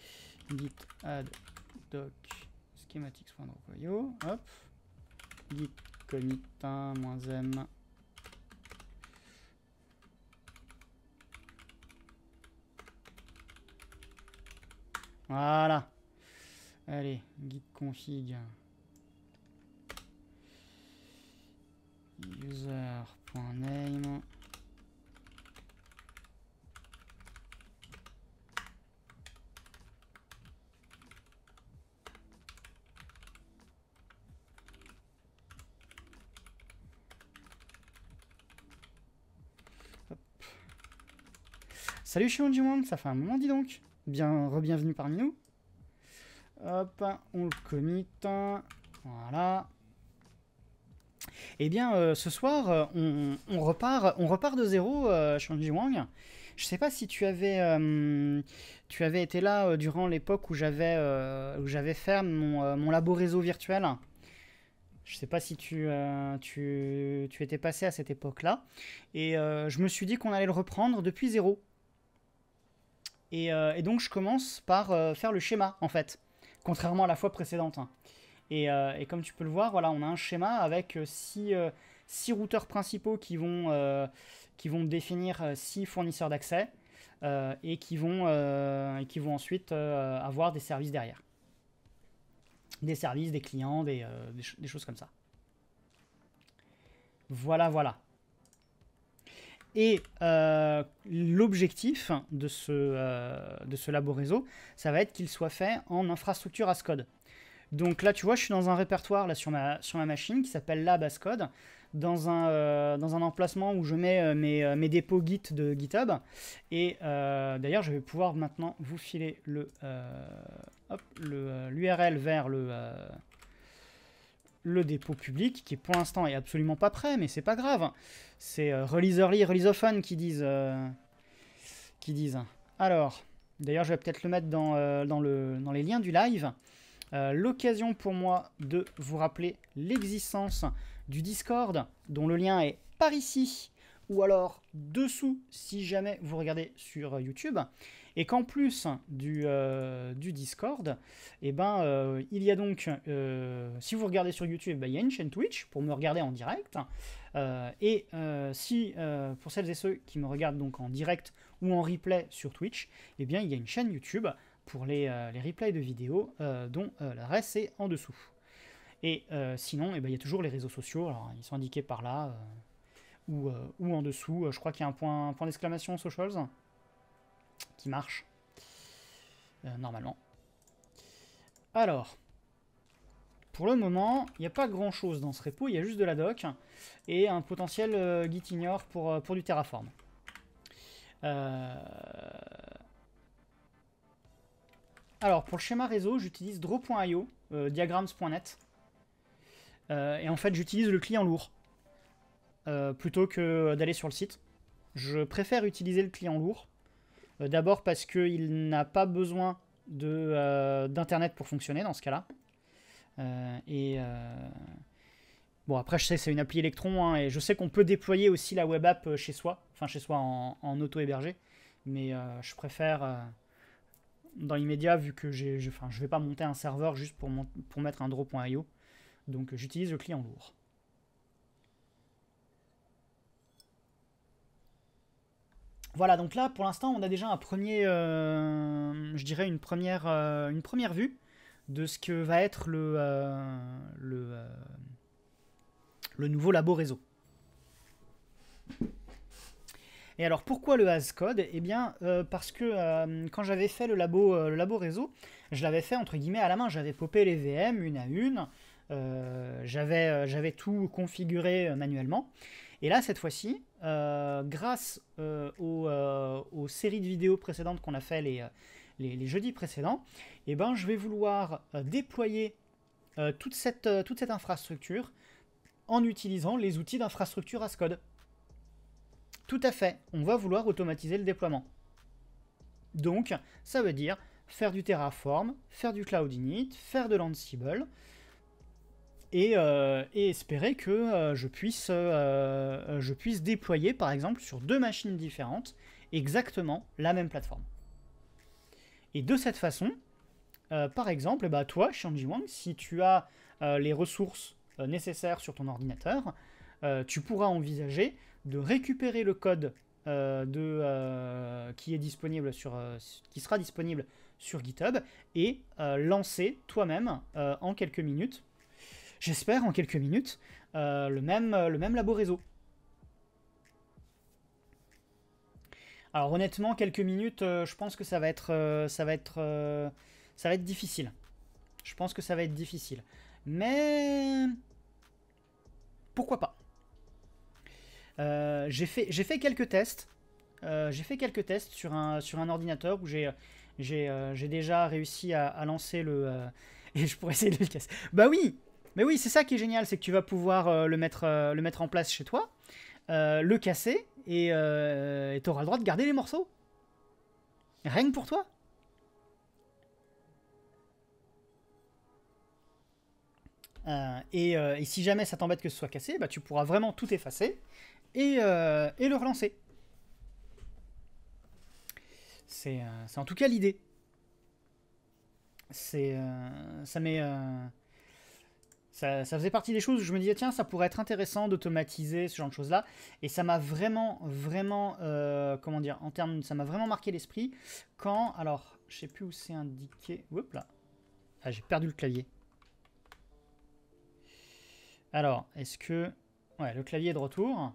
git add doc Hop git moins m. Voilà. Allez, git config. User.name. Salut chez du ça fait un moment dis donc. Bien, re-bienvenue parmi nous. Hop, on le commit. Voilà. Eh bien, euh, ce soir, euh, on, repart, on repart de zéro, euh, Wang. Je sais pas si tu avais, euh, tu avais été là durant l'époque où j'avais, où j'avais fait mon, mon, labo réseau virtuel. Je sais pas si tu, tu, tu étais passé à cette époque-là. Et je me suis dit qu'on allait le reprendre depuis zéro. Euh, et, donc je commence par euh, faire le schéma en fait, contrairement à la fois précédente. Hein. Euh, et, comme tu peux le voir, voilà, on a un schéma avec six, routeurs principaux qui vont, qui vont définir six fournisseurs d'accès et qui vont, qui vont ensuite avoir des services derrière. Des services, des clients, des choses comme ça. Voilà, voilà. Et euh, l'objectif de, ce, euh, de ce labo réseau, ça va être qu'il soit fait en infrastructure ASCODE. code. Donc là, tu vois, je suis dans un répertoire là, sur, ma, sur ma machine qui s'appelle Lab as dans un, euh, dans un emplacement où je mets mes, mes, dépôts Git de GitHub. Et d'ailleurs, je vais pouvoir maintenant vous filer l'URL vers le, le dépôt public, qui pour l'instant est absolument pas prêt, mais c'est pas grave. C'est euh, release early, release qui disent. Euh, qui disent. Alors, d'ailleurs, je vais peut-être le mettre dans, euh, le, dans les liens du live. L'occasion pour moi de vous rappeler l'existence du Discord, dont le lien est par ici, ou alors dessous si jamais vous regardez sur YouTube et qu'en plus du, euh, Discord, eh ben, euh, il y a donc, euh, si vous regardez sur YouTube, eh ben, il y a une chaîne Twitch pour me regarder en direct. et si, pour celles et ceux qui me regardent donc en direct ou en replay sur Twitch, eh bien, il y a une chaîne YouTube pour les, replays de vidéos dont la reste est en dessous. Et sinon, eh ben, il y a toujours les réseaux sociaux, alors ils sont indiqués par là ou, en dessous. Je crois qu'il y a un point, point d'exclamation socials qui marche, euh, normalement. Alors, pour le moment, il n'y a pas grand chose dans ce repo, il y a juste de la doc et un potentiel euh, gitignore pour, euh, pour du terraform. Alors, pour le schéma réseau, j'utilise draw.io, diagrams.net. et en fait, j'utilise le client lourd plutôt que d'aller sur le site. Je préfère utiliser le client lourd euh, d'abord parce qu'il n'a pas besoin euh, d'Internet pour fonctionner dans ce cas-là. Euh, et bon, après, je sais c'est une appli Electron hein, et je sais qu'on peut déployer aussi la web app chez soi, enfin chez soi en, auto-hébergé, mais je préfère dans l'immédiat, vu que je ne vais pas monter un serveur juste pour, pour mettre un draw.io. Donc j'utilise le client lourd. Voilà, donc là, pour l'instant, on a déjà un premier, euh, je dirais une première, euh, une première vue de ce que va être le, euh, le, le, nouveau labo réseau. Et alors, pourquoi le Code Eh bien, parce que quand j'avais fait le labo, le labo réseau, je l'avais fait, entre guillemets, à la main. J'avais popé les VM une à une, j'avais tout configuré manuellement. Et là, cette fois-ci, euh, grâce euh, euh, aux, séries de vidéos précédentes qu'on a fait les, les, jeudis précédents, eh ben, je vais vouloir déployer toute, cette, toute cette infrastructure en utilisant les outils d'infrastructure Ascode. Tout à fait, on va vouloir automatiser le déploiement. Donc, ça veut dire faire du Terraform, faire du Cloud Init, faire de l'Ansible, euh, et, espérer que euh, euh, je, puisse, déployer par exemple sur deux machines différentes exactement la même plateforme. Et de cette façon, par exemple, eh ben, toi, Shanji Wang, si tu as les ressources nécessaires sur ton ordinateur, tu pourras envisager de récupérer le code qui, est disponible sur, qui sera disponible sur GitHub et lancer toi-même en quelques minutes j'espère en quelques minutes, euh, le, même, le même labo réseau. Alors honnêtement, quelques minutes, euh, je pense que ça va être, euh, ça va être, ça va être difficile. Je pense que ça va être difficile, mais pourquoi pas J'ai fait, j'ai fait quelques tests. j'ai fait quelques tests sur un, sur un ordinateur où j'ai, j'ai, déjà réussi à, à lancer le. et je pourrais essayer de le casser. Bah oui, mais oui, c'est ça qui est génial, c'est que tu vas pouvoir euh, le, mettre, euh, le mettre en place chez toi, euh, le casser, et tu auras le droit de garder les morceaux. Rien que pour toi. et, si jamais ça t'embête que ce soit cassé, bah, tu pourras vraiment tout effacer et, et le relancer. C'est en tout cas l'idée. C'est ça met. Ça, faisait partie des choses où je me disais, tiens, ça pourrait être intéressant d'automatiser ce genre de choses-là. Et ça m'a vraiment, vraiment, euh, comment dire, en termes, ça m'a vraiment marqué l'esprit quand, alors, je sais plus où c'est indiqué. Oups là. Ah, j'ai perdu le clavier. Alors, est-ce que... Ouais, le clavier est de retour.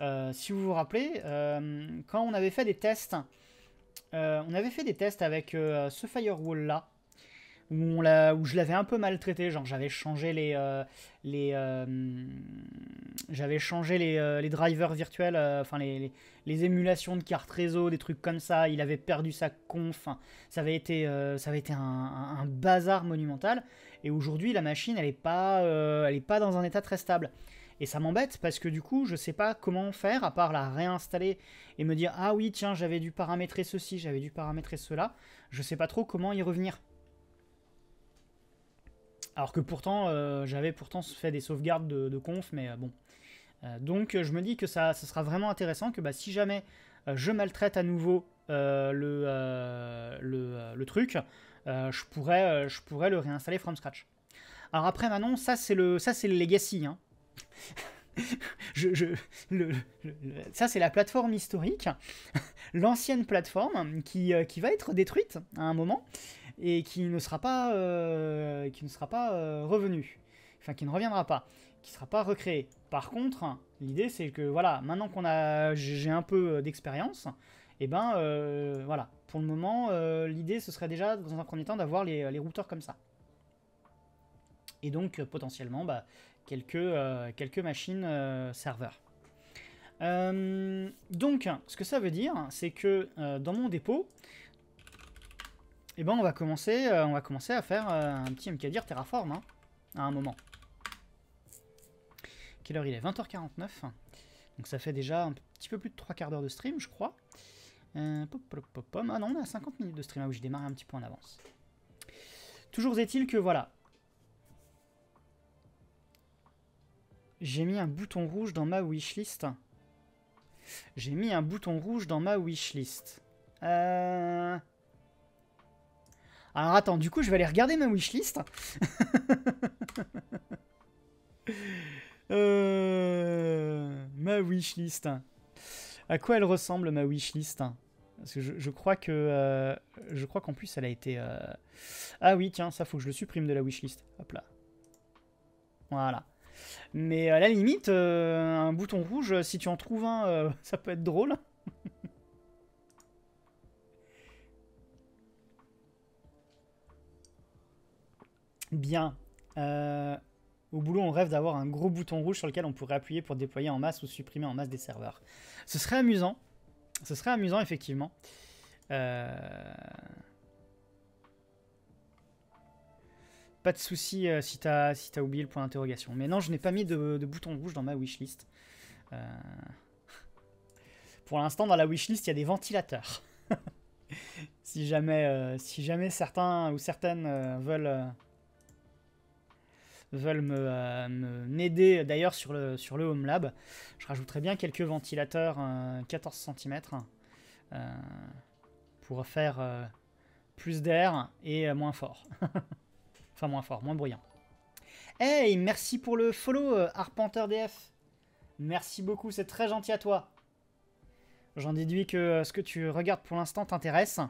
Euh, si vous vous rappelez, euh, quand on avait fait des tests, on avait fait des tests avec ce firewall-là, où, on l'a, où je l'avais un peu maltraité. Genre, j'avais changé les, euh, les, euh, j'avais changé les, euh, drivers virtuels, enfin les, les, émulations de cartes réseau, des trucs comme ça. Il avait perdu sa conf. Ça avait été, ça avait été un, bazar monumental. Et aujourd'hui, la machine, elle n'est pas, elle est pas dans un état très stable. Et ça m'embête parce que du coup, je sais pas comment faire à part la réinstaller et me dire ah oui, tiens, j'avais dû paramétrer ceci, j'avais dû paramétrer cela. Je sais pas trop comment y revenir. Alors que pourtant, euh, j'avais pourtant fait des sauvegardes de, conf, mais euh, bon. Euh, donc je me dis que ça, sera vraiment intéressant que bah, si jamais je maltraite à nouveau le, le, truc, je, pourrais, je pourrais le réinstaller from scratch. Alors après Manon, ça c'est le, legacy. Hein. Je, ça, c'est la plateforme historique, l'ancienne plateforme qui, qui, va être détruite à un moment et qui ne sera pas, euh, qui ne sera pas euh, revenu, enfin qui ne reviendra pas, qui ne sera pas recréé. Par contre, l'idée c'est que voilà, maintenant qu'on a, j'ai un peu euh, d'expérience, et eh ben voilà, pour le moment, l'idée ce serait déjà dans un premier temps d'avoir les, les, routeurs comme ça. Et donc potentiellement bah, quelques, quelques machines serveurs. donc, ce que ça veut dire, c'est que dans mon dépôt, et eh ben on va commencer, euh, on va commencer à faire euh, un petit MKDIR Terraform hein, à un moment. Quelle heure il est 20h49. Donc ça fait déjà un petit peu plus de 3 quarts d'heure de stream, je crois. Euh, pop pop, pop, pop, ah non, on est à 50 minutes de stream. Ah oui, je démarre un petit peu en avance. Toujours est-il que voilà. J'ai mis un bouton rouge dans ma wishlist. J'ai mis un bouton rouge dans ma wishlist. Euh... Alors attends, du coup, je vais aller regarder ma wishlist. Euh, ma wishlist. À quoi elle ressemble, ma wishlist Parce que je, crois que... Euh, je crois qu'en plus, elle a été... Euh, ah oui, tiens, ça, faut que je le supprime de la wishlist. Hop là. Voilà. Mais à la limite, un bouton rouge, si tu en trouves un, ça peut être drôle. Bien. Euh, au boulot, on rêve d'avoir un gros bouton rouge sur lequel on pourrait appuyer pour déployer en masse ou supprimer en masse des serveurs. Ce serait amusant. Ce serait amusant, effectivement. Euh, pas de souci euh, si t'as si as oublié le point d'interrogation. Mais non, je n'ai pas mis de, bouton rouge dans ma wishlist. Pour l'instant, dans la wishlist, il y a des ventilateurs. si, jamais, si jamais certains ou certaines veulent veulent euh, m'aider d'ailleurs sur le, sur le Home Lab. Je rajouterai bien quelques ventilateurs 14 euh, cm euh, pour faire plus d'air et moins fort. enfin moins fort, moins bruyant. Hey, merci pour le follow, Arpenteur DF. Merci beaucoup, c'est très gentil à toi. J'en déduis que ce que tu regardes pour l'instant t'intéresse.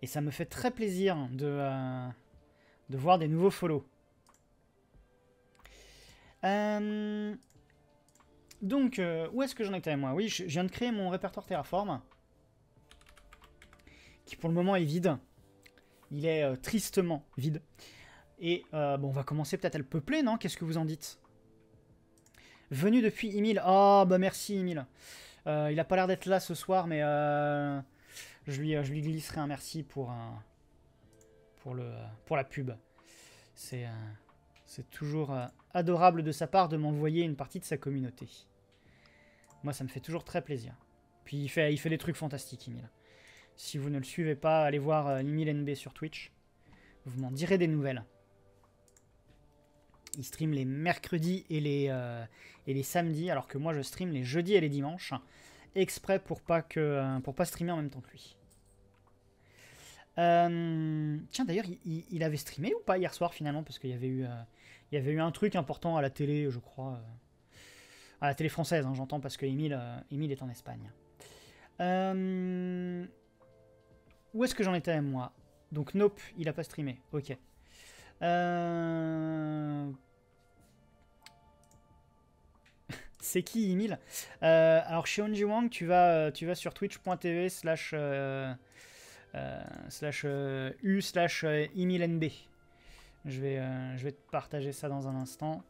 Et ça me fait très plaisir de, de voir des nouveaux follow. Euh, donc, euh, où est-ce que j'en étais moi Oui, je, viens de créer mon répertoire Terraform, qui pour le moment est vide. Il est euh, tristement vide. Et bon, on va commencer peut-être à le peupler, non Qu'est-ce que vous en dites Venu depuis Emile. Oh, bah merci Emile. il a pas l'air d'être là ce soir, mais je lui, je, lui, glisserai un merci pour un pour, la pub. C'est euh, toujours euh, adorable de sa part de m'envoyer une partie de sa communauté. Moi, ça me fait toujours très plaisir. Puis il fait, il fait des trucs fantastiques, Emile. Si vous ne le suivez pas, allez voir euh, Emile NB sur Twitch. Vous m'en direz des nouvelles. Il stream les mercredis et les, et les samedis, alors que moi je stream les jeudis et les dimanches, exprès pour pas, que, pour pas streamer en même temps que lui. Euh, tiens, d'ailleurs, il, avait streamé ou pas hier soir finalement Parce qu'il y, avait eu, euh, y avait eu un truc important à la télé, je crois. Euh, à la télé française, hein, j'entends, parce que Emile, est en Espagne. où est-ce que j'en étais, moi Donc, nope, il a pas streamé. Ok. C'est qui Emile Alors, chez tu vas, tu vas sur twitch.tv/slash. Euh, slash euh, U slash IMILNB. Euh, je vais, je vais te partager ça dans un instant.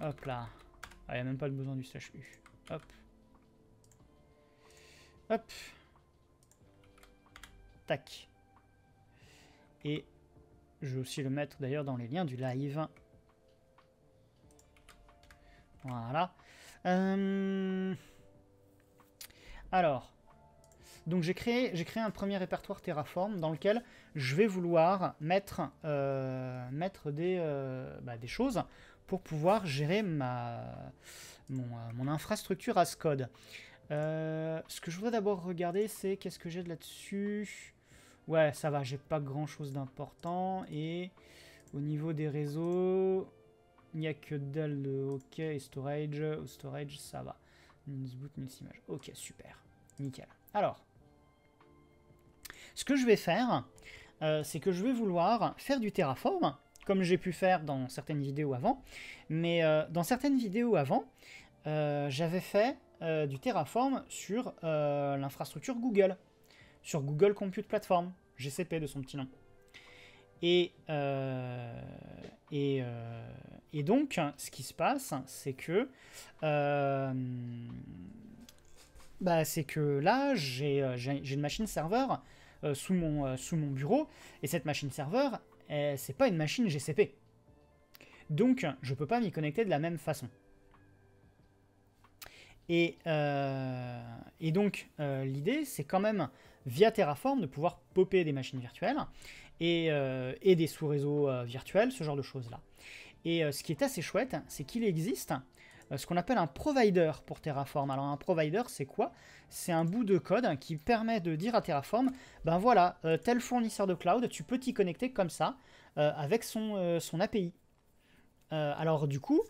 Hop. là. Il ah, n'y a même pas le besoin du slash U. Hop. Hop. Tac. Et je vais aussi le mettre d'ailleurs dans les liens du live. Voilà. Euh, alors, donc j'ai créé, créé, un premier répertoire Terraform dans lequel je vais vouloir mettre, euh, euh, bah, des, choses pour pouvoir gérer ma, mon, infrastructure à code. ce que je voudrais d'abord regarder, c'est qu'est-ce que j'ai de là-dessus. Ouais, ça va, j'ai pas grand-chose d'important. Et au niveau des réseaux, il n'y a que dalle de OK et storage. Au storage, ça va. image. Ok, super. Nickel. Alors, ce que je vais faire, euh, c'est que je vais vouloir faire du terraform, comme j'ai pu faire dans certaines vidéos avant. Mais euh, dans certaines vidéos avant, euh, j'avais fait du terraform sur l'infrastructure Google, sur Google Compute Platform, GCP de son petit nom. Et, euh, euh, et, donc, ce qui se passe, c'est que, euh, bah, c'est que là, j'ai une machine serveur sous, mon, bureau, et cette machine serveur, c'est pas une machine GCP. Donc, je peux pas m'y connecter de la même façon. Et, et donc, l'idée, c'est quand même, via Terraform, de pouvoir popper des machines virtuelles. Euh, et, des sous-réseaux euh, virtuels, ce genre de choses-là. Et euh, ce qui est assez chouette, c'est qu'il existe ce qu'on appelle un provider pour Terraform. Alors un provider, c'est quoi C'est un bout de code qui permet de dire à Terraform, ben voilà, tel fournisseur de cloud, tu peux t'y connecter comme ça, avec son, son API. alors du coup,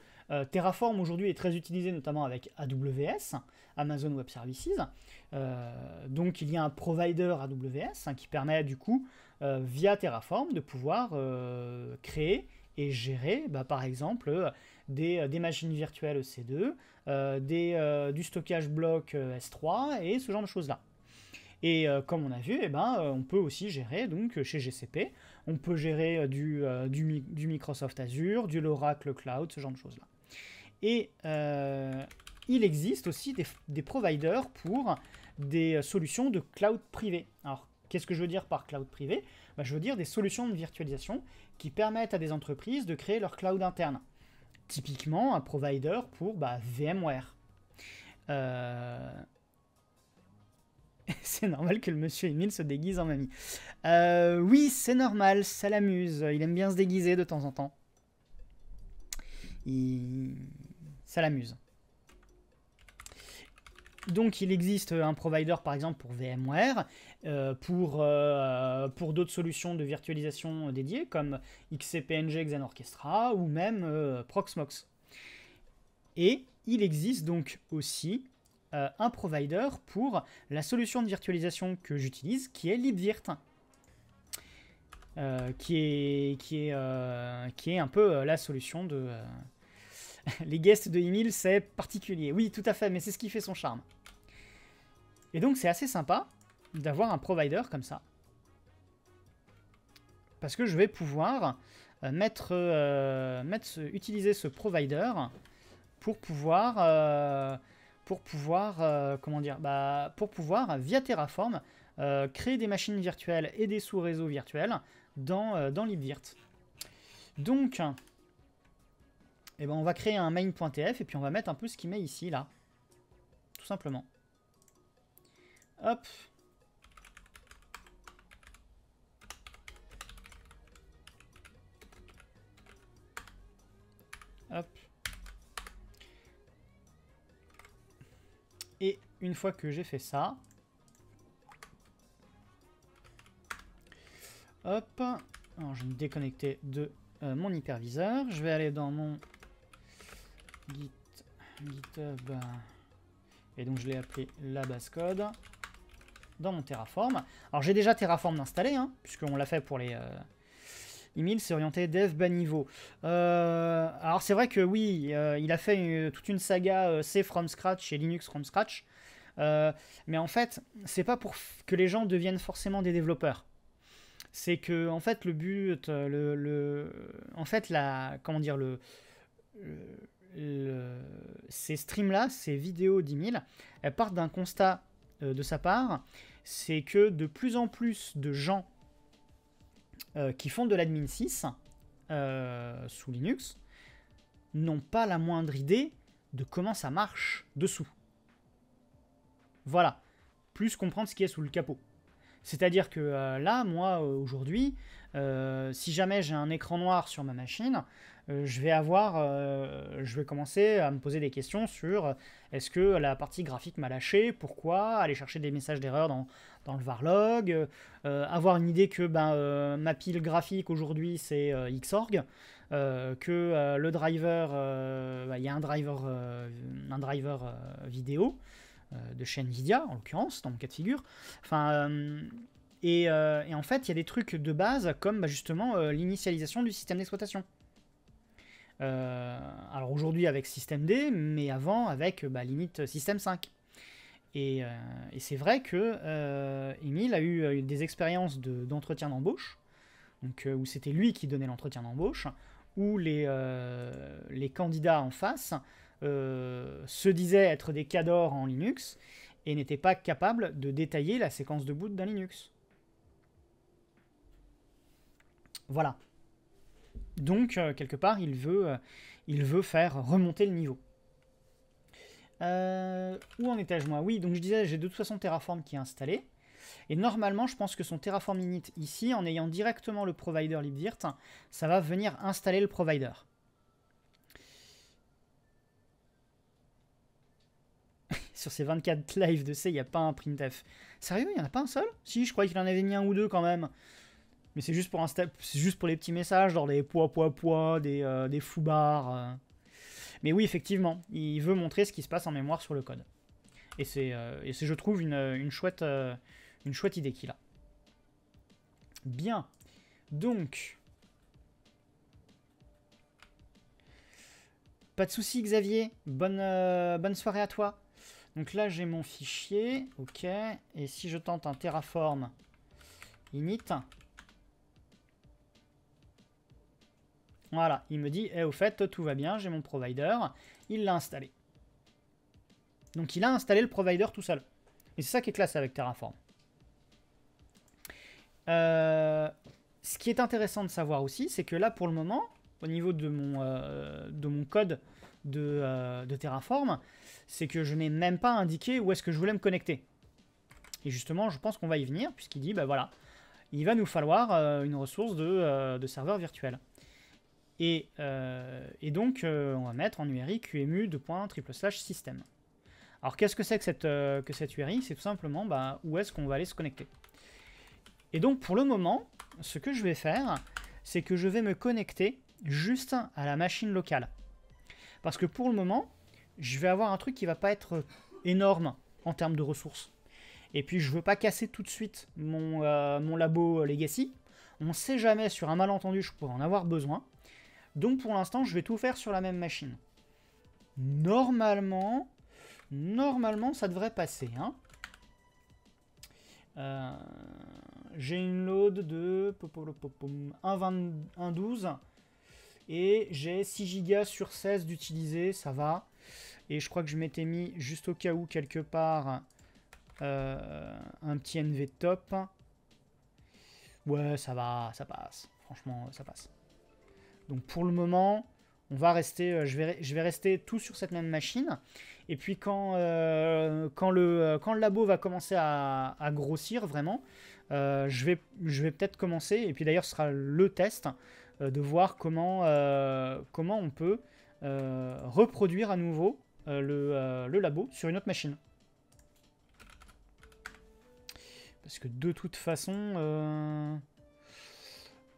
Terraform aujourd'hui est très utilisé notamment avec AWS, Amazon Web Services. Euh, donc il y a un provider AWS hein, qui permet du coup, euh, via Terraform, de pouvoir euh, créer et gérer bah, par exemple des, machines virtuelles e c 2 du stockage bloc S3 et ce genre de choses-là. Et comme on a vu, eh ben, on peut aussi gérer donc chez GCP, on peut gérer du, Microsoft Azure, du Oracle Cloud, ce genre de choses-là. Et il existe aussi des, providers pour des solutions de cloud privé. Alors, qu'est-ce que je veux dire par cloud privé bah, Je veux dire des solutions de virtualisation qui permettent à des entreprises de créer leur cloud interne. Typiquement, un provider pour bah, VMware. Euh, c'est normal que le monsieur Emile se déguise en mamie. Euh, oui, c'est normal, ça l'amuse. Il aime bien se déguiser de temps en temps. Ça l'amuse. Donc il existe euh, un provider par exemple pour VMware, euh, pour, euh, pour d'autres solutions de virtualisation dédiées comme XCPNG Xen Orchestra ou même Proxmox. Et il existe donc aussi un provider pour la solution de virtualisation que j'utilise qui est libvirt. qui est, qui, est, qui est un peu la solution de... les guests de Emil, c'est particulier. Oui, tout à fait, mais c'est ce qui fait son charme. Et donc c'est assez sympa d'avoir un provider comme ça. Parce que je vais pouvoir euh, mettre, euh, mettre utiliser ce provider pour pouvoir, euh, pour pouvoir comment dire, bah, pour pouvoir via Terraform créer des machines virtuelles et des sous-réseaux virtuels dans, dans LibVirt. Donc, eh ben on va créer un main.tf et puis on va mettre un peu ce qu'il met ici là, tout simplement. Hop. Et une fois que j'ai fait ça, hop, je me déconnecter de euh, mon hyperviseur, je vais aller dans mon GitHub, et donc je l'ai appelé la base code dans mon Terraform. Alors j'ai déjà Terraform installé, hein, puisqu'on l'a fait pour les... Euh, Emile, c'est orienté dev bas niveau. Euh, alors c'est vrai que oui, euh, il a fait toute une saga euh, C from scratch et Linux from scratch. mais en fait, c'est pas pour que les gens deviennent forcément des développeurs. C'est que en fait le but, le, en fait la, comment dire le, ces streams-là, ces vidéos 10000, elles partent d'un constat euh, de sa part, c'est que de plus en plus de gens euh, qui font de l'admin 6 euh, sous Linux n'ont pas la moindre idée de comment ça marche dessous. Voilà, plus comprendre ce qui est sous le capot. C'est-à-dire que là, moi, aujourd'hui, si jamais j'ai un écran noir sur ma machine, euh, je vais avoir, euh, je vais commencer à me poser des questions sur euh, est-ce que la partie graphique m'a lâché, pourquoi, aller chercher des messages d'erreur dans, dans, le Varlog, avoir une idée que ben, ma pile graphique aujourd'hui c'est Xorg. que le driver, bah, il y a un driver, un driver vidéo de chez Nvidia en l'occurrence dans mon cas de figure. Enfin, et, et, en fait, il y a des trucs de base comme bah, justement l'initialisation du système d'exploitation. Euh, alors aujourd'hui avec système D, mais avant avec bah, limite euh, système 5. Euh, et, c'est vrai que Emile a eu des expériences d'entretien d'embauche, donc où c'était lui qui donnait l'entretien d'embauche, où les, les, candidats en face se disaient être des cadors en Linux et n'étaient pas capables de détailler la séquence de boot d'un Linux. Voilà. Donc, euh, quelque part, il veut, euh, il veut faire remonter le niveau. Euh, où en étais-je moi Oui, donc je disais, j'ai de toute façon Terraform qui est installé. Et normalement, je pense que son Terraform init ici, en ayant directement le provider libvirt, ça va venir installer le provider. Sur ces 24 lives de C, il n'y a pas un printf. Sérieux, il n'y en a pas un seul Si, je croyais qu'il en avait mis un ou deux quand même. Mais c'est juste, pour pour les petits messages, genre des poids, poids, poids, des, euh, fous bars. Euh. Mais oui, effectivement, il veut montrer ce qui se passe en mémoire sur le code. Et c'est, euh, je trouve, une, chouette, une chouette idée qu'il a. Bien. Donc. Pas de soucis, Xavier, bonne, bonne soirée à toi. Donc là j'ai mon fichier, ok, et si je tente un terraform init, Voilà, il me dit, eh, au fait, tout va bien, j'ai mon provider. Il l'a installé. Donc il a installé le provider tout seul. Et c'est ça qui est classe avec Terraform. Euh, ce qui est intéressant de savoir aussi, c'est que là, pour le moment, au niveau de mon, euh, code euh, de, Terraform, c'est que je n'ai même pas indiqué où est-ce que je voulais me connecter. Et justement, je pense qu'on va y venir, puisqu'il dit, bah voilà, il va nous falloir une ressource de, de serveur virtuel. Euh, et, donc, euh, on va mettre en URI QMU de slash système. Alors, qu'est-ce que c'est que, cette, euh, que cette URI C'est tout simplement bah, où est-ce qu'on va aller se connecter. Et donc, pour le moment, ce que je vais faire, c'est que je vais me connecter juste à la machine locale. Parce que pour le moment, je vais avoir un truc qui va pas être énorme en termes de ressources. Et puis je ne veux pas casser tout de suite mon, mon labo Legacy. On ne sait jamais sur un malentendu je pourrais en avoir besoin. Donc pour l'instant, je vais tout faire sur la même machine. Normalement, normalement ça devrait passer. Hein. Euh, j'ai une load de 1.12 et j'ai 6 Go sur 16 d'utiliser, ça va. Et je crois que je m'étais mis juste au cas où quelque part euh, un petit NV top. Ouais, ça va, ça passe. Franchement, ça passe. Donc pour le moment, on va rester, euh, je, vais, je vais rester tout sur cette même machine. Et puis quand, euh, quand, le, euh, quand le labo va commencer à, grossir vraiment, je vais, je vais peut-être commencer, et puis d'ailleurs ce sera le test, de voir comment, comment on peut reproduire à nouveau le, le, labo sur une autre machine. Parce que de toute façon...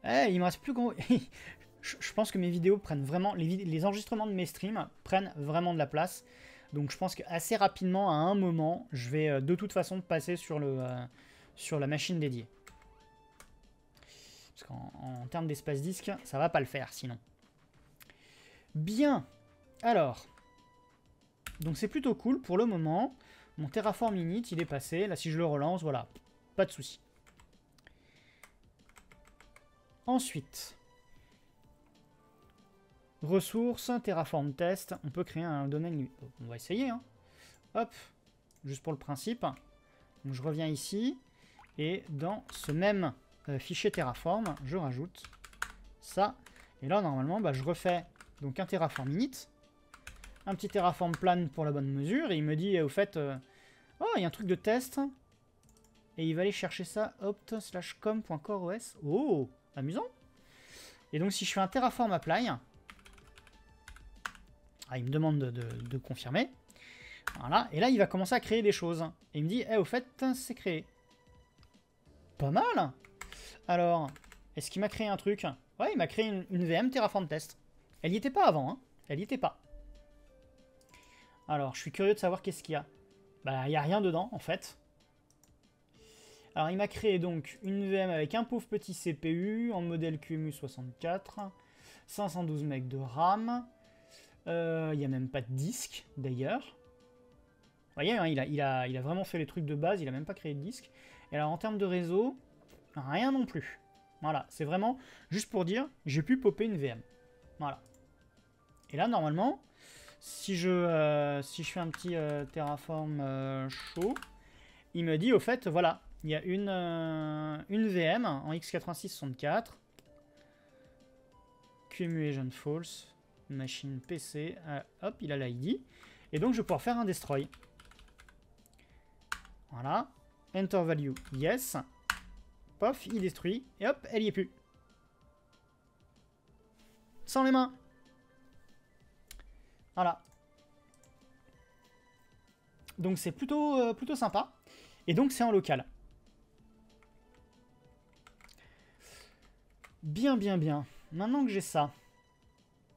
Eh, il me reste plus gros... je, pense que mes vidéos prennent vraiment, les, enregistrements de mes streams prennent vraiment de la place. Donc je pense qu'assez rapidement, à un moment, je vais euh, de toute façon passer sur, le, euh, sur la machine dédiée. Parce qu'en termes d'espace disque, ça va pas le faire sinon. Bien, alors, donc c'est plutôt cool pour le moment. Mon Terraform init, il est passé. Là, si je le relance, voilà, pas de souci. Ensuite, Ressources, Terraform Test, on peut créer un domaine On va essayer. Hein. Hop, juste pour le principe. Donc je reviens ici, et dans ce même euh, fichier Terraform, je rajoute ça. Et là, normalement, bah, je refais donc un Terraform init, un petit Terraform plan pour la bonne mesure, et il me dit, au fait, euh, oh, il y a un truc de test, et il va aller chercher ça, opt slash os, Oh, amusant Et donc, si je fais un Terraform apply, ah, il me demande de, confirmer. Voilà, et là il va commencer à créer des choses. Et il me dit, eh au fait, c'est créé. Pas mal Alors, est-ce qu'il m'a créé un truc Ouais, il m'a créé une, VM Terraform Test. Elle n'y était pas avant, hein Elle n'y était pas. Alors, je suis curieux de savoir qu'est-ce qu'il y a. Bah, il n'y a rien dedans, en fait. Alors, il m'a créé donc une VM avec un pauvre petit CPU en modèle QMU64, 512 MB de RAM, euh, il n'y a même pas de disque, d'ailleurs. Vous voyez, hein, il, a, vraiment fait les trucs de base, il a même pas créé de disque. Et alors, en termes de réseau, rien non plus. Voilà, c'est vraiment juste pour dire, j'ai pu popper une VM. Voilà. Et là, normalement, si je, euh, si je fais un petit euh, Terraform show, il me dit au fait, voilà, il y a une, une VM en x86-64, Cumulation False, machine PC. Euh, hop, il a l'ID. Et donc, je vais pouvoir faire un destroy. Voilà. Enter value, yes. Pof, il détruit. Et hop, elle y est plus. Sans les mains. Voilà. Donc c'est plutôt, euh, plutôt sympa. Et donc c'est en local. Bien, bien, bien. Maintenant que j'ai ça,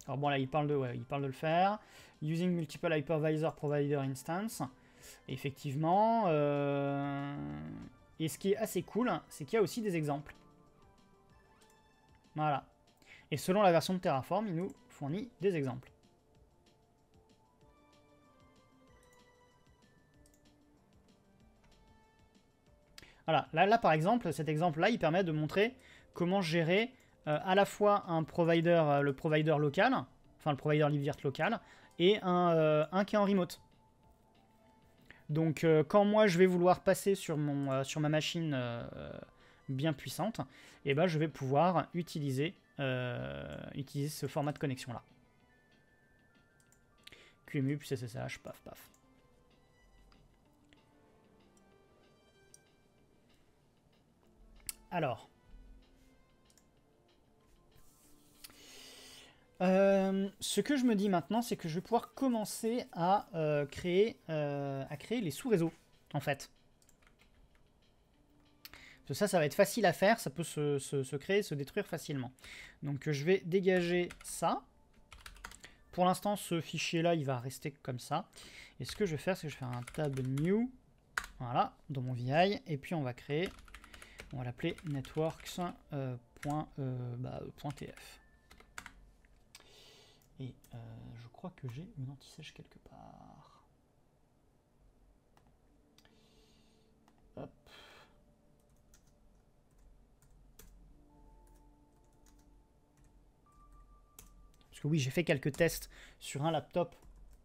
alors bon, là, il parle de, il parle de le faire. Using multiple hypervisor provider instance. Effectivement. Euh, et ce qui est assez cool, c'est qu'il y a aussi des exemples. Voilà. Et selon la version de Terraform, il nous fournit des exemples. Voilà, là, là par exemple, cet exemple-là, il permet de montrer comment gérer euh, à la fois un provider, euh, le provider local, enfin le provider libvirt local, et un, euh, un qui est en remote. Donc quand moi je vais vouloir passer sur, mon, sur ma machine bien puissante, eh ben, je vais pouvoir utiliser, utiliser ce format de connexion là. QMU plus SSH, paf paf. Alors, Euh, ce que je me dis maintenant, c'est que je vais pouvoir commencer à, euh, créer, euh, à créer les sous-réseaux, en fait. ça, ça va être facile à faire, ça peut se, créer, se détruire facilement. Donc je vais dégager ça. Pour l'instant, ce fichier-là, il va rester comme ça. Et ce que je vais faire, c'est que je vais faire un tab new, voilà, dans mon VI, et puis on va créer, on va l'appeler networks.tf. Et euh, je crois que j'ai une anti-sèche quelque part. Hop. Parce que oui, j'ai fait quelques tests sur un laptop,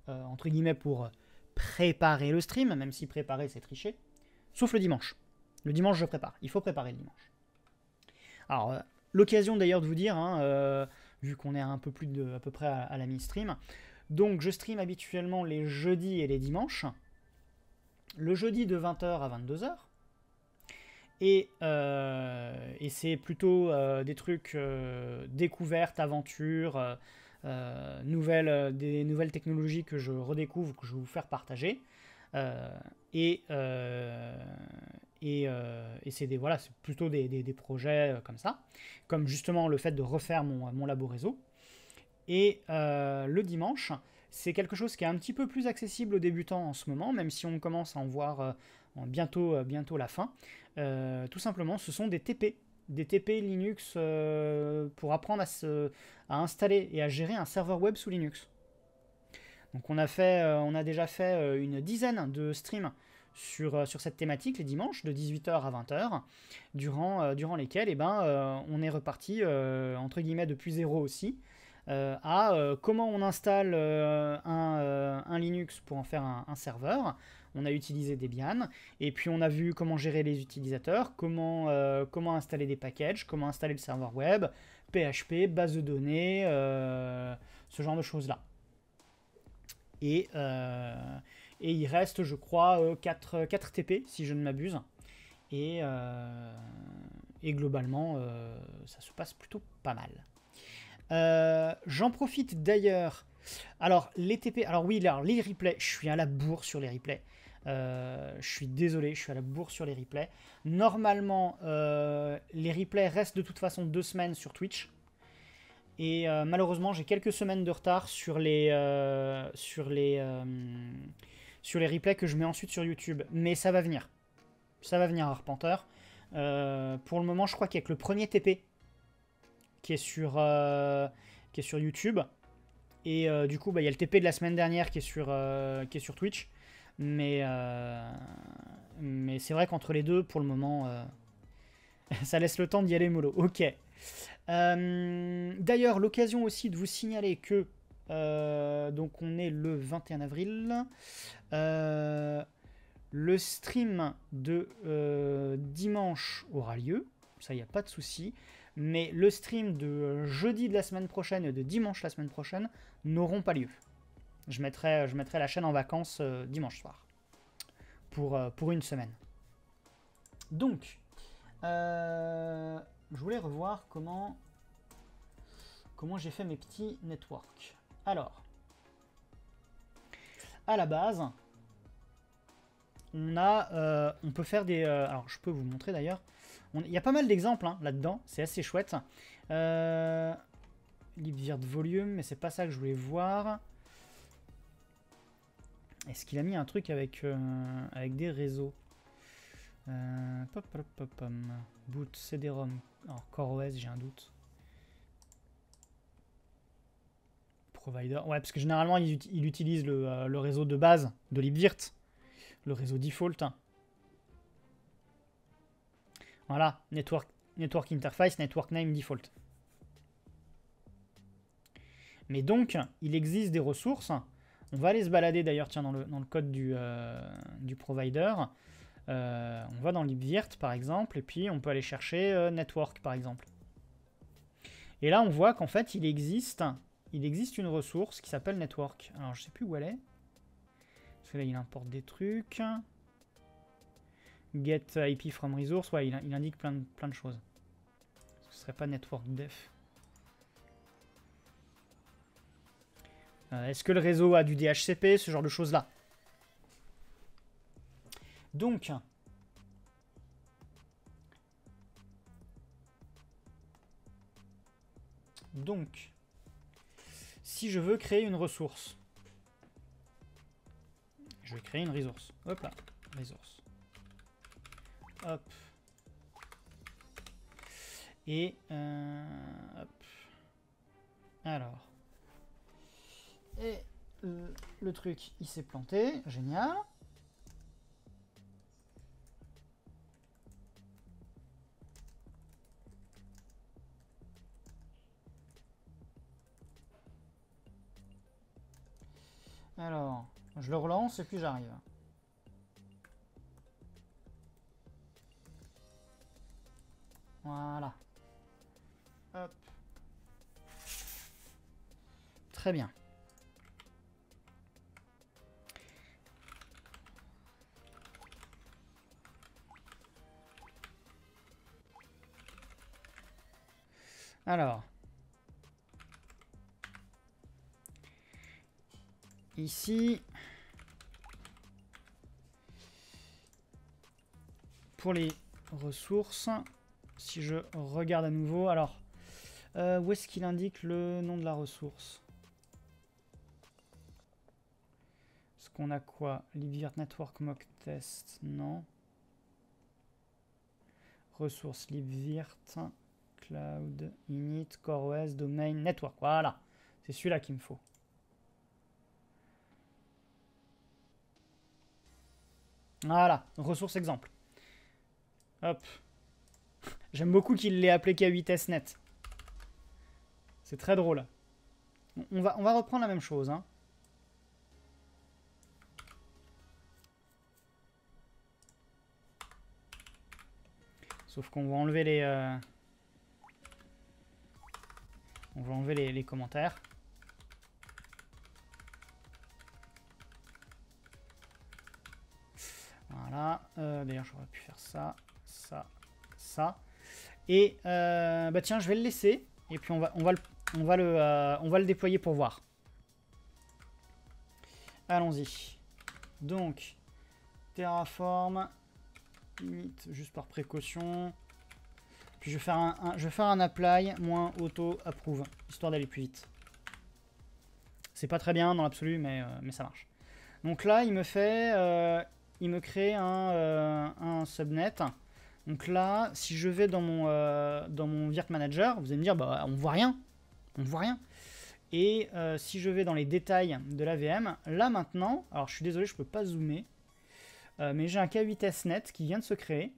euh, entre guillemets, pour préparer le stream, même si préparer c'est tricher. Sauf le dimanche. Le dimanche, je prépare. Il faut préparer le dimanche. Alors, euh, l'occasion d'ailleurs de vous dire, hein, vu qu'on est à un peu plus de, à peu près à, la mi-stream. Donc je stream habituellement les jeudis et les dimanches. Le jeudi de 20h à 22h. Euh, et, c'est plutôt euh, des trucs euh, découvertes, aventures, nouvelles, des nouvelles technologies que je redécouvre, que je vais vous faire partager. et, et, euh, et c'est plutôt des, projets euh, comme ça, comme justement le fait de refaire mon, euh, mon labo réseau. Et euh, le dimanche, c'est quelque chose qui est un petit peu plus accessible aux débutants en ce moment, même si on commence à en voir bientôt, bientôt la fin. tout simplement, ce sont des TP, des TP Linux pour apprendre à, se, à installer et à gérer un serveur web sous Linux. Donc on a, fait, on a déjà fait une dizaine de streams sur, euh, sur cette thématique les dimanches de 18h à 20h, durant, euh, durant lesquels et eh ben, euh, on est reparti entre guillemets depuis zéro aussi. à comment on installe un, un, Linux pour en faire un, un, serveur. On a utilisé Debian et puis on a vu comment gérer les utilisateurs, comment, comment installer des packages, comment installer le serveur web, PHP, base de données, ce genre de choses là. Et et il reste, je crois, 4, 4 TP, si je ne m'abuse. Et, euh, globalement, euh, ça se passe plutôt pas mal. Euh, j'en profite d'ailleurs. Alors, les TP. Alors, oui, alors, les replays, je suis à la bourre sur les replays. je suis désolé, je suis à la bourre sur les replays. Normalement, les replays restent de toute façon deux semaines sur Twitch. Et malheureusement, j'ai quelques semaines de retard sur les, sur les, sur les replays que je mets ensuite sur YouTube. Mais ça va venir. Ça va venir, Arpenteur. Euh, pour le moment, je crois qu'avec le premier TP qui est sur, euh, qui est sur YouTube, et euh, du coup, bah, il y a le TP de la semaine dernière qui est sur, qui est sur Twitch. Mais, mais c'est vrai qu'entre les deux, pour le moment, ça laisse le temps d'y aller mollo. Ok. D'ailleurs, l'occasion aussi de vous signaler que euh, donc on est le 21 avril. Euh, le stream de euh, dimanche aura lieu, ça il n'y a pas de souci. Mais le stream de jeudi de la semaine prochaine et de dimanche la semaine prochaine n'auront pas lieu. Je mettrai, je mettrai la chaîne en vacances dimanche soir. Pour, pour une semaine. Donc, je voulais revoir comment, comment j'ai fait mes petits networks. Alors, à la base, on a, on peut faire des, alors je peux vous montrer d'ailleurs, il y a pas mal d'exemples là-dedans, c'est assez chouette. Euh, de volume, mais c'est pas ça que je voulais voir. Est-ce qu'il a mis un truc avec, avec des réseaux Boot, CD-ROM, alors CoreOS j'ai un doute. Ouais, parce que généralement, il, utilise euh, le, réseau de base de libvirt, le réseau default. Voilà, network, interface, network name default. Mais donc, il existe des ressources. On va aller se balader d'ailleurs, tiens, dans le, code du, euh, provider. Euh, on va dans libvirt, par exemple, et puis on peut aller chercher network, par exemple. Et là, on voit qu'en fait, il existe il existe une ressource qui s'appelle Network. Alors, je sais plus où elle est. Parce que là, il importe des trucs. Get IP from resource. Ouais, il, indique plein de, choses. Ce ne serait pas Network Def. Euh, est-ce que le réseau a du DHCP Ce genre de choses-là. Donc, Donc, je veux créer une ressource. Je vais créer une ressource. Hop là, Hop. Et euh, hop. Alors. Et le, euh, le truc, il s'est planté. Génial. Alors, je le relance et puis j'arrive. Voilà. Hop. Très bien. Alors, ici. Pour les ressources, si je regarde à nouveau, alors, euh, où est-ce qu'il indique le nom de la ressource Est-ce qu'on a quoi Libvirt, Network Mock Test, non. Ressources libvirt, cloud, init, core domain, network. Voilà, c'est celui-là qu'il me faut. Voilà, ressource exemple. Hop. J'aime beaucoup qu'il l'ait appelé k 8 net. C'est très drôle. On va, on va reprendre la même chose. Hein. Sauf qu'on va enlever les... Euh, on va enlever les commentaires. Voilà. Euh, d'ailleurs, j'aurais pu faire ça, ça, ça. Et euh, bah tiens, je vais le laisser. Et puis on va, on va, le, on va, le, euh, on va le déployer pour voir. Allons-y. Donc, Terraform. juste par précaution. Puis je vais faire un, je vais faire un apply, moins auto approve, histoire d'aller plus vite. C'est pas très bien dans l'absolu, mais, mais ça marche. Donc là, il me fait il me crée euh, un, subnet. Donc là, si je vais dans mon, euh, dans mon Virt Manager, vous allez me dire, bah, on voit rien. On voit rien. Et euh, si je vais dans les détails de la VM... là maintenant, alors je suis désolé, je ne peux pas zoomer, mais j'ai un k 8 qui vient de se créer,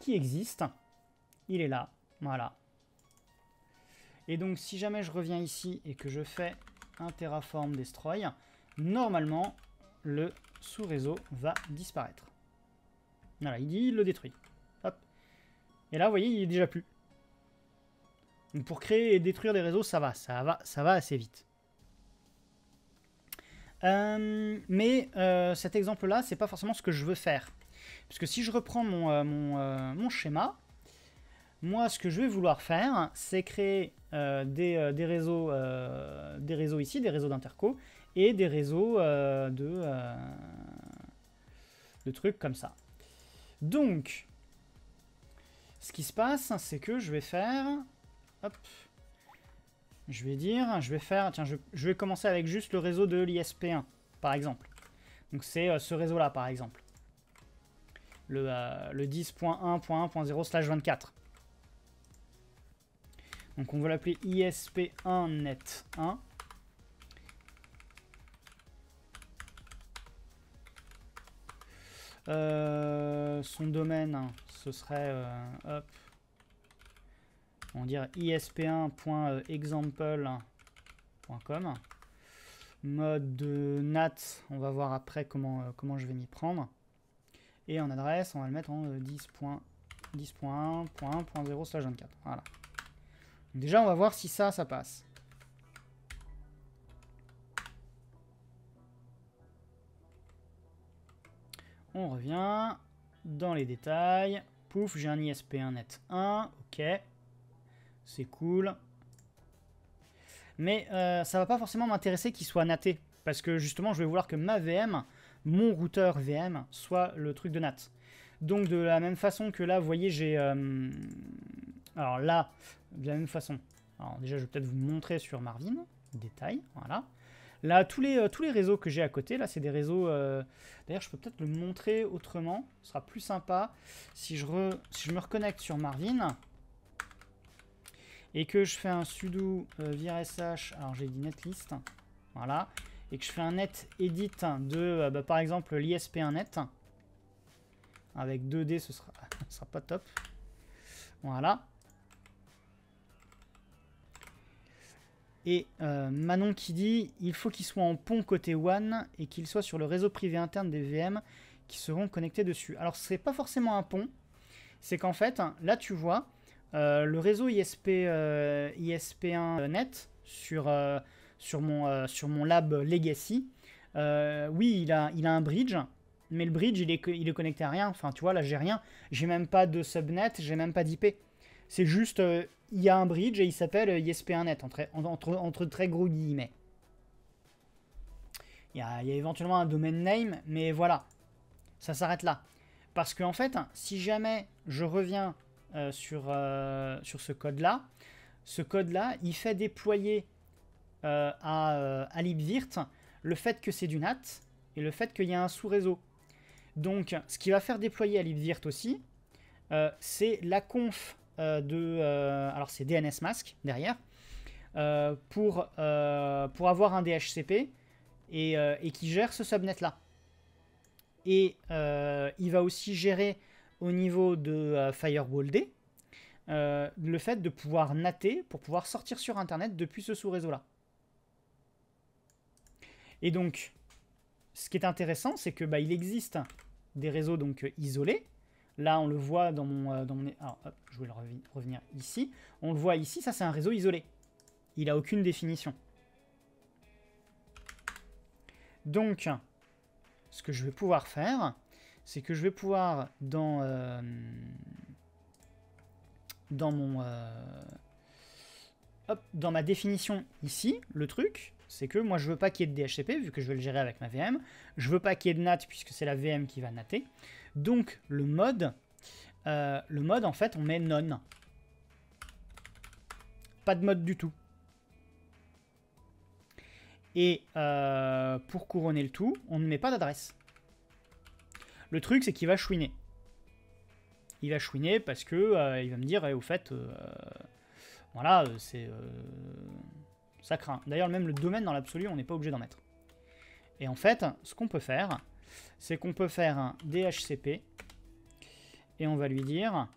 qui existe. Il est là, voilà. Et donc si jamais je reviens ici et que je fais un Terraform Destroy, normalement, le sous-réseau va disparaître. Voilà, il dit le détruit. Et là, vous voyez, il est déjà plus. Donc pour créer et détruire des réseaux, ça va, ça va, ça va assez vite. Euh, mais euh, cet exemple-là, c'est pas forcément ce que je veux faire. parce que si je reprends euh, mon, schéma, moi, ce que je vais vouloir faire, c'est créer des, des, réseaux, des réseaux ici, des réseaux d'interco, et des réseaux euh, euh, de, trucs comme ça. Donc, ce qui se passe, hein, c'est que je vais faire... Je vais dire, je vais faire... Tiens, je, vais commencer avec juste le réseau de l'ISP1, par exemple. Donc c'est euh, ce réseau-là, par exemple. Le, le 10.1.1.0 slash 24. Donc on va l'appeler ISP1net1. Euh, son domaine, hein, ce serait euh, hop, on dire isp1.example.com. Euh, hein, Mode de NAT, on va voir après comment, comment je vais m'y prendre. Et en adresse, on va le mettre en 10.1.1.0/24. Voilà. déjà, on va voir si ça, ça passe. On revient dans les détails. Pouf, j'ai un ISP1 net 1. Ok. C'est cool. Mais ça euh, ça va pas forcément m'intéresser qu'il soit naté. Parce que justement, je vais vouloir que ma VM, mon routeur VM, soit le truc de NAT. Donc de la même façon que là, vous voyez, j'ai... Euh, alors là, de la même façon. Alors déjà, je vais peut-être vous montrer sur Marvin. Détail, voilà. Là, tous les, euh, tous les réseaux que j'ai à côté, là, c'est des réseaux... Euh, d'ailleurs, je peux peut-être le montrer autrement. Ce sera plus sympa si je, si je me reconnecte sur Marvin et que je fais un sudo euh, SH alors j'ai dit netlist, voilà, et que je fais un net edit de, bah, par exemple, l'ISP1net, avec 2D, ce sera, ce sera pas top. Voilà. Et euh, Manon qui dit il faut qu'il soit en pont côté One et qu'il soit sur le réseau privé interne des VM qui seront connectés dessus. Alors ce serait pas forcément un pont, c'est qu'en fait là tu vois euh, le réseau ISP euh, ISP1 net sur sur mon sur mon lab legacy. oui il a il a un bridge. Mais le bridge, il est, il est connecté à rien. Enfin, tu vois, là, j'ai rien. J'ai même pas de subnet, j'ai même pas d'IP. C'est juste il y a un bridge et il s'appelle ISP1net, euh, entre, entre, entre, très gros guillemets. Il y, a, éventuellement un domain name, mais voilà, ça s'arrête là. Parce qu'en en fait, si jamais je reviens euh, sur, euh, sur ce code-là, ce code-là, il fait déployer à, à, libvirt le fait que c'est du NAT et le fait qu'il y a un sous-réseau. Donc, ce qui va faire déployer à libvirt aussi, c'est la conf euh, de... Euh, alors c'est DNS mask derrière. Euh, pour, pour avoir un DHCP et, qui gère ce subnet là. Et il va aussi gérer au niveau de Firewall D, le fait de pouvoir natter pour pouvoir sortir sur Internet depuis ce sous-réseau-là. Et donc, ce qui est intéressant, c'est que bah, il existe des réseaux donc isolés Là, on le voit dans mon... Euh, hop, je vais revenir ici. On le voit ici, ça c'est un réseau isolé. Il n'a aucune définition. Donc, ce que je vais pouvoir faire, c'est que je vais pouvoir, dans, euh, dans mon... Euh, hop, dans ma définition ici, le truc, c'est que moi je veux pas qu'il y ait de DHCP, vu que je vais le gérer avec ma VM. Je veux pas qu'il y ait de NAT, puisque c'est la VM qui va natter. Donc le mode, euh, le mode en fait on met none. Pas de mode du tout. Et euh, pour couronner le tout, on ne met pas d'adresse. Le truc c'est qu'il va chouiner. Il va chouiner parce que euh, il va me dire eh, au fait voilà c'est ça craint. D'ailleurs même le domaine dans l'absolu on n'est pas obligé d'en mettre. Et en fait ce qu'on peut faire c'est qu'on peut faire un DHCP et on va lui dire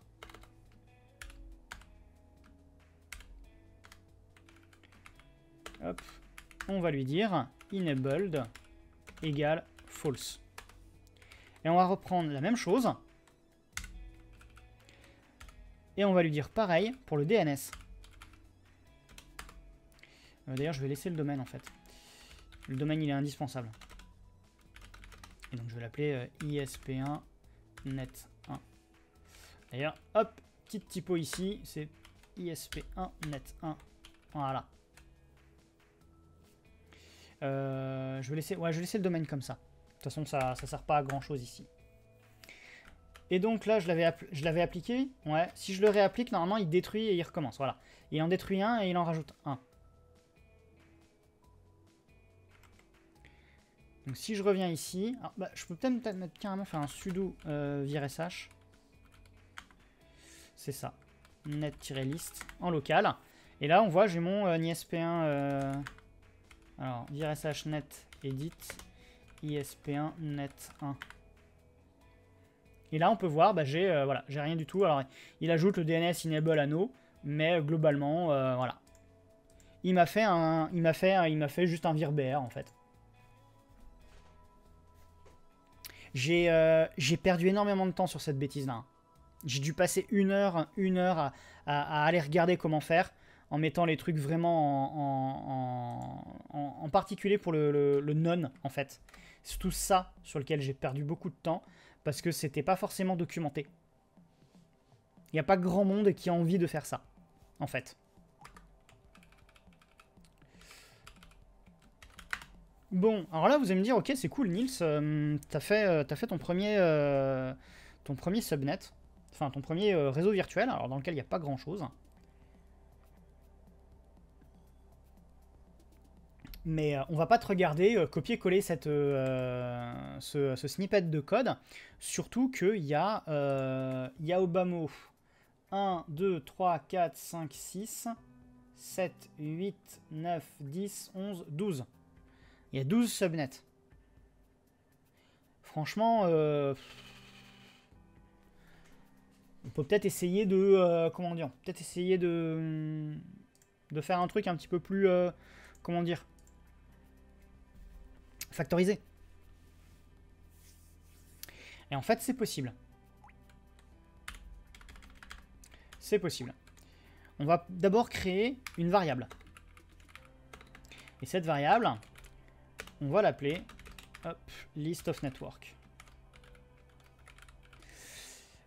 hop, on va lui dire enabled égale false. Et on va reprendre la même chose et on va lui dire pareil pour le DNS. Euh, d'ailleurs, je vais laisser le domaine en fait. Le domaine, il est indispensable donc je vais l'appeler euh, ISP1 net 1. D'ailleurs, hop, petite typo ici, c'est ISP1 net 1. Voilà. Euh, je, vais laisser, ouais, je le domaine comme ça. De toute façon, ça ne sert pas à grand chose ici. Et donc là, je l'avais appliqué. Ouais. Si je le réapplique, normalement, il détruit et il recommence. Voilà. Il en détruit un et il en rajoute un. Donc si je reviens ici, ah, bah, je peux peut-être peut mettre carrément faire un sudo euh, virsh. C'est ça. Net-list en local. Et là, on voit, j'ai mon euh, ISP1. Euh, alors, virsh net edit ISP1 net1. Et là, on peut voir, bah, j'ai rien du tout. Alors, il ajoute le DNS enable nos, mais globalement, voilà. Il m'a fait fait, il m'a fait juste un virbr en fait. Euh, j'ai perdu énormément de temps sur cette bêtise-là. J'ai dû passer une heure, une heure à, aller regarder comment faire, en mettant les trucs vraiment en, particulier pour le, non, en fait. C'est tout ça sur lequel j'ai perdu beaucoup de temps, parce que c'était pas forcément documenté. Il n'y a pas grand monde qui a envie de faire ça, en fait. Bon, alors là, vous allez me dire, ok, c'est cool, Nils, tu euh, t'as fait, euh, as fait ton premier, euh, ton premier subnet, enfin ton premier réseau virtuel, alors dans lequel il n'y a pas grand-chose. Mais on va pas te regarder copier-coller ce, snippet de code, surtout qu'il y a, euh, y a 1, 2, 3, 4, 5, 6, 7, 8, 9, 10, 11, 12. Il y a 12 subnets. Franchement, euh, on peut peut-être essayer de... Euh, comment dire Peut-être essayer de... De faire un truc un petit peu plus... Euh, comment dire Factorisé. Et en fait, c'est possible. C'est possible. On va d'abord créer une variable. Et cette variable, on va l'appeler list of network.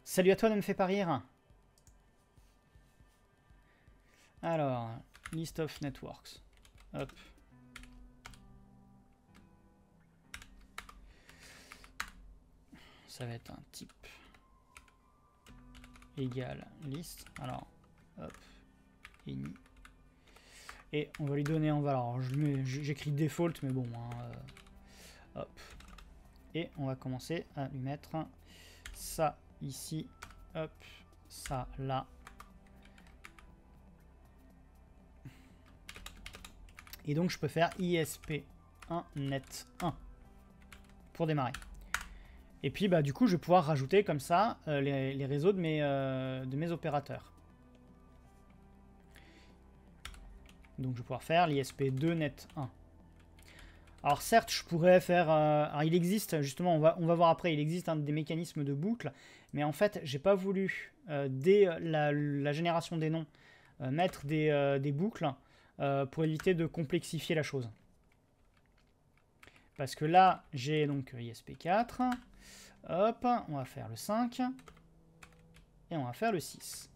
Salut à toi, ne me fais pas rire. Alors, list of networks. Ça va être un type égal list. Alors, hop, init. Et on va lui donner en valeur. J'écris default, mais bon. Hein, euh, hop. Et on va commencer à lui mettre ça ici. Hop. Ça là. Et donc je peux faire ISP1 net1 pour démarrer. Et puis bah, du coup je vais pouvoir rajouter comme ça euh, les, réseaux de mes, euh, de mes opérateurs. Donc je vais pouvoir faire l'ISP2 net 1. Alors certes, je pourrais faire... Euh, alors il existe, justement, on va, voir après, il existe des mécanismes de boucle, mais en fait, j'ai pas voulu, euh, dès la, génération des noms, euh, mettre des, des boucles pour éviter de complexifier la chose. Parce que là, j'ai donc ISP4, hop, on va faire le 5, et on va faire le 6.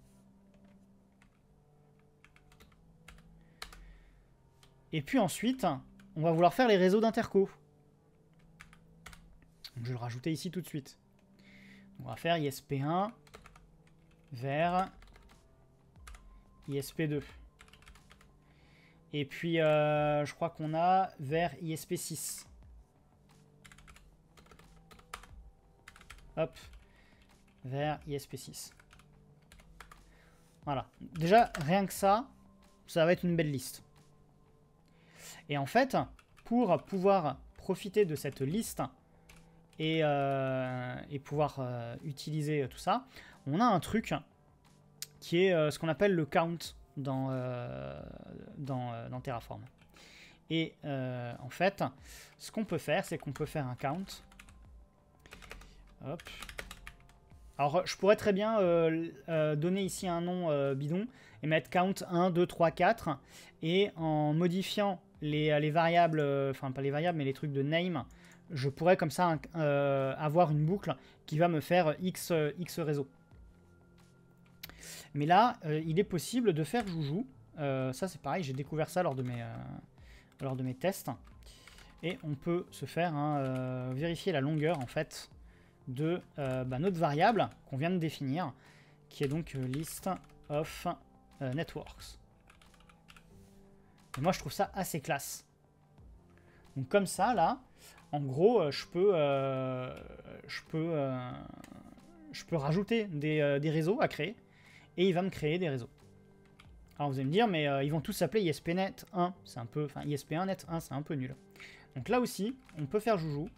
Et puis ensuite, on va vouloir faire les réseaux d'interco. Je vais le rajouter ici tout de suite. On va faire ISP1 vers ISP2. Et puis, euh, je crois qu'on a vers ISP6. Hop. Vers ISP6. Voilà. Déjà, rien que ça, ça va être une belle liste. Et en fait, pour pouvoir profiter de cette liste et, euh, pouvoir euh, utiliser tout ça, on a un truc qui est euh, ce qu'on appelle le count dans, dans, Terraform. Et en fait, ce qu'on peut faire, c'est qu'on peut faire un count. Alors, je pourrais très bien donner ici un nom bidon et mettre count 1, 2, 3, 4. Et en modifiant euh, les, variables, euh, enfin pas les variables, mais les trucs de name, je pourrais comme ça euh, avoir une boucle qui va me faire X, réseau Mais là, il est possible de faire joujou. ça, c'est pareil, j'ai découvert ça lors de mes, lors de mes tests. Et on peut se faire hein, vérifier la longueur, en fait, de bah, notre variable qu'on vient de définir, qui est donc list of networks moi, je trouve ça assez classe. Donc comme ça, là, en gros, euh, je peux, euh, je peux, euh, je peux rajouter des, réseaux à créer. Et il va me créer des réseaux. Alors vous allez me dire, mais ils vont tous s'appeler ISPNet 1. C'est un peu... Enfin, ISP1Net 1, c'est un peu nul. Donc là aussi, on peut faire joujou.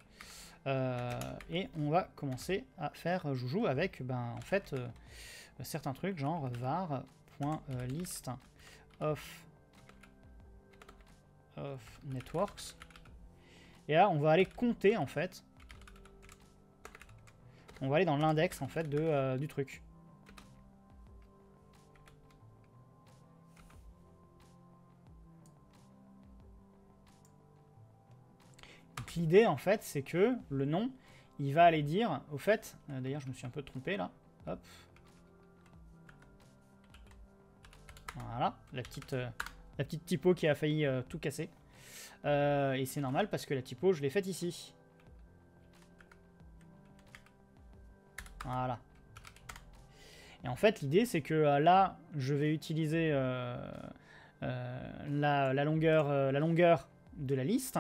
et on va commencer à faire joujou avec, ben, en fait, certains trucs, genre var.list of of networks. Et là, on va aller compter, en fait. On va aller dans l'index, en fait, de, euh, du truc. l'idée, en fait, c'est que le nom, il va aller dire, au fait, euh, d'ailleurs, je me suis un peu trompé, là. Hop. Voilà, la petite... Euh, la petite typo qui a failli euh, tout casser. Euh, et c'est normal parce que la typo, je l'ai faite ici. Voilà. Et en fait, l'idée, c'est que euh, là, je vais utiliser la, longueur, de la liste,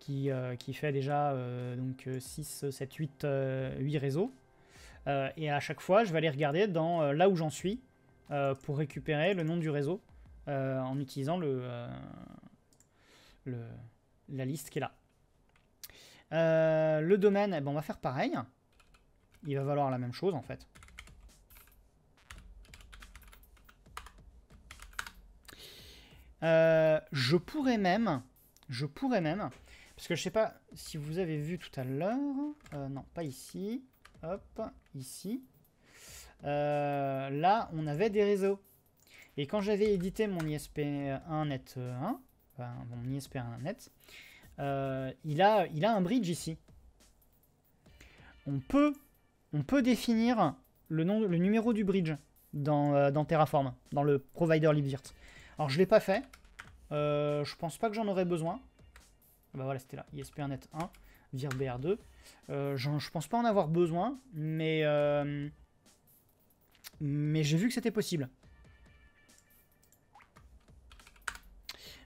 qui, fait déjà donc 6, 7, 8, 8 réseaux. et à chaque fois, je vais aller regarder dans là où j'en suis pour récupérer le nom du réseau euh, en utilisant euh, le, la liste qui est là. Euh, le domaine, eh ben, on va faire pareil. Il va valoir la même chose en fait. je pourrais même, je pourrais même, parce que je sais pas si vous avez vu tout à l'heure, non pas ici, hop, ici, là on avait des réseaux. Et quand j'avais édité mon ISP1Net 1, euh, enfin, mon ISP1Net, euh, il, a, il a un bridge ici. On peut, on peut définir le, nom, le numéro du bridge dans, euh, Terraform, dans le provider libvirt. Alors je ne l'ai pas fait, euh, je pense pas que j'en aurais besoin. Bah voilà, c'était là, ISP1Net 1, virbr2. je pense pas en avoir besoin, mais, mais j'ai vu que c'était possible.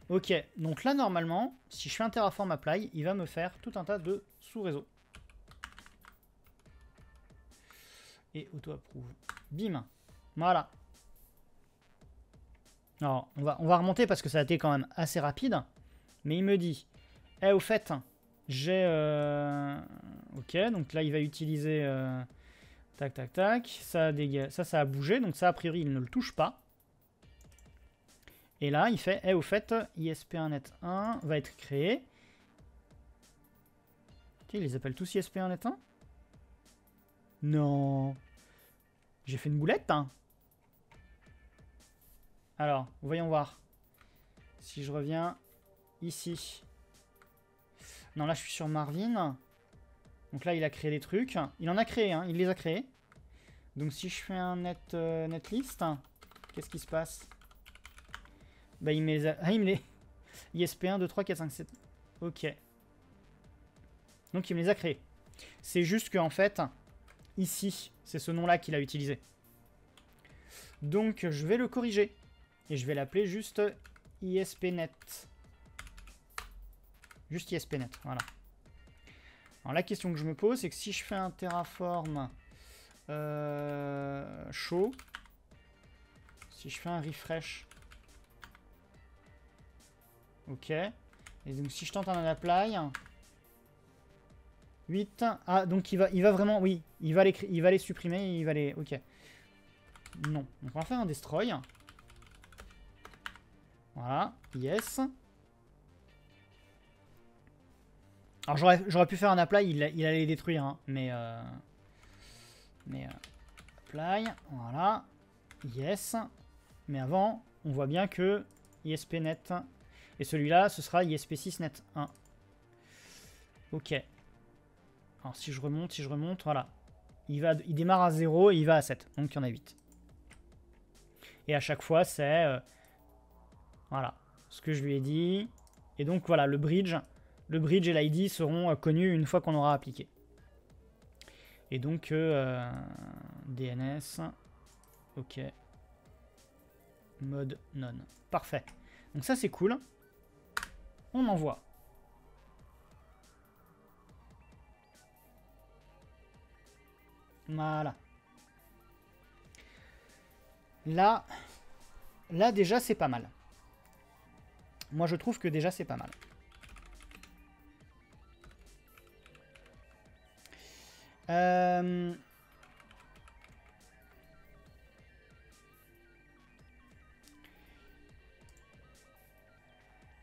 Ok, donc là, normalement, si je fais un Terraform Apply, il va me faire tout un tas de sous-réseaux. Et auto approuve Bim Voilà. Alors, on va, on va remonter parce que ça a été quand même assez rapide. Mais il me dit, eh, au fait, j'ai... Euh, ok, donc là, il va utiliser... Euh, tac, tac, tac. Ça, ça, ça a bougé, donc ça, a priori, il ne le touche pas. Et là, il fait, eh, au fait, ISP1net1 va être créé. Ok, Ils les appellent tous ISP1net1 Non. J'ai fait une boulette, hein Alors, voyons voir. Si je reviens ici. Non, là, je suis sur Marvin. Donc là, il a créé des trucs. Il en a créé, hein. Il les a créés. Donc si je fais un net, euh, netlist, qu'est-ce qui se passe bah, il me les a... Ah, il me les... ISP1, 2, 3, 4, 5, 7... Ok. Donc, il me les a créés. C'est juste qu'en fait, ici, c'est ce nom-là qu'il a utilisé. Donc, je vais le corriger. Et je vais l'appeler juste ISPNet. Juste ISPNet, voilà. Alors, la question que je me pose, c'est que si je fais un Terraform euh, chaud, si je fais un refresh, Ok. Et donc si je tente un apply... 8. Ah, donc il va, il va vraiment... Oui, il va, les, il va les supprimer, il va les... Ok. Non. Donc on va faire un destroy. Voilà. Yes. Alors j'aurais pu faire un apply, il, il allait les détruire, hein. mais... Euh, mais... Euh, apply, voilà. Yes. Mais avant, on voit bien que ISPNet et celui-là, ce sera ISP6Net 1. Ok. Alors si je remonte, si je remonte, voilà. Il, va, il démarre à 0 et il va à 7. Donc il y en a 8. Et à chaque fois, c'est... Euh, voilà. Ce que je lui ai dit. Et donc voilà, le bridge, le bridge et l'ID seront euh, connus une fois qu'on aura appliqué. Et donc, euh, DNS, ok, mode non. Parfait. Donc ça, c'est cool. On envoie. Voilà. Là, là déjà c'est pas mal. Moi je trouve que déjà c'est pas mal. Euh,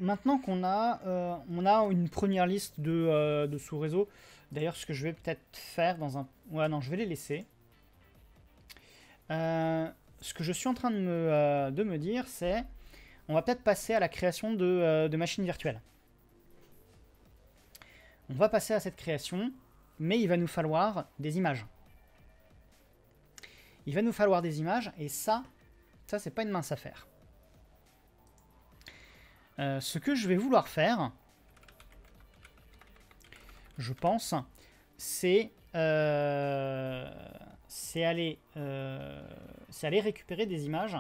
maintenant qu'on a, euh, a une première liste euh, de, sous-réseaux, d'ailleurs ce que je vais peut-être faire dans un... Ouais non, je vais les laisser. Euh, ce que je suis en train de me, me dire, c'est on va peut-être passer à la création de, de, machines virtuelles. On va passer à cette création, mais il va nous falloir des images. Il va nous falloir des images, et ça, ça c'est pas une mince affaire. Euh, ce que je vais vouloir faire, je pense, c'est euh, euh, aller, récupérer des images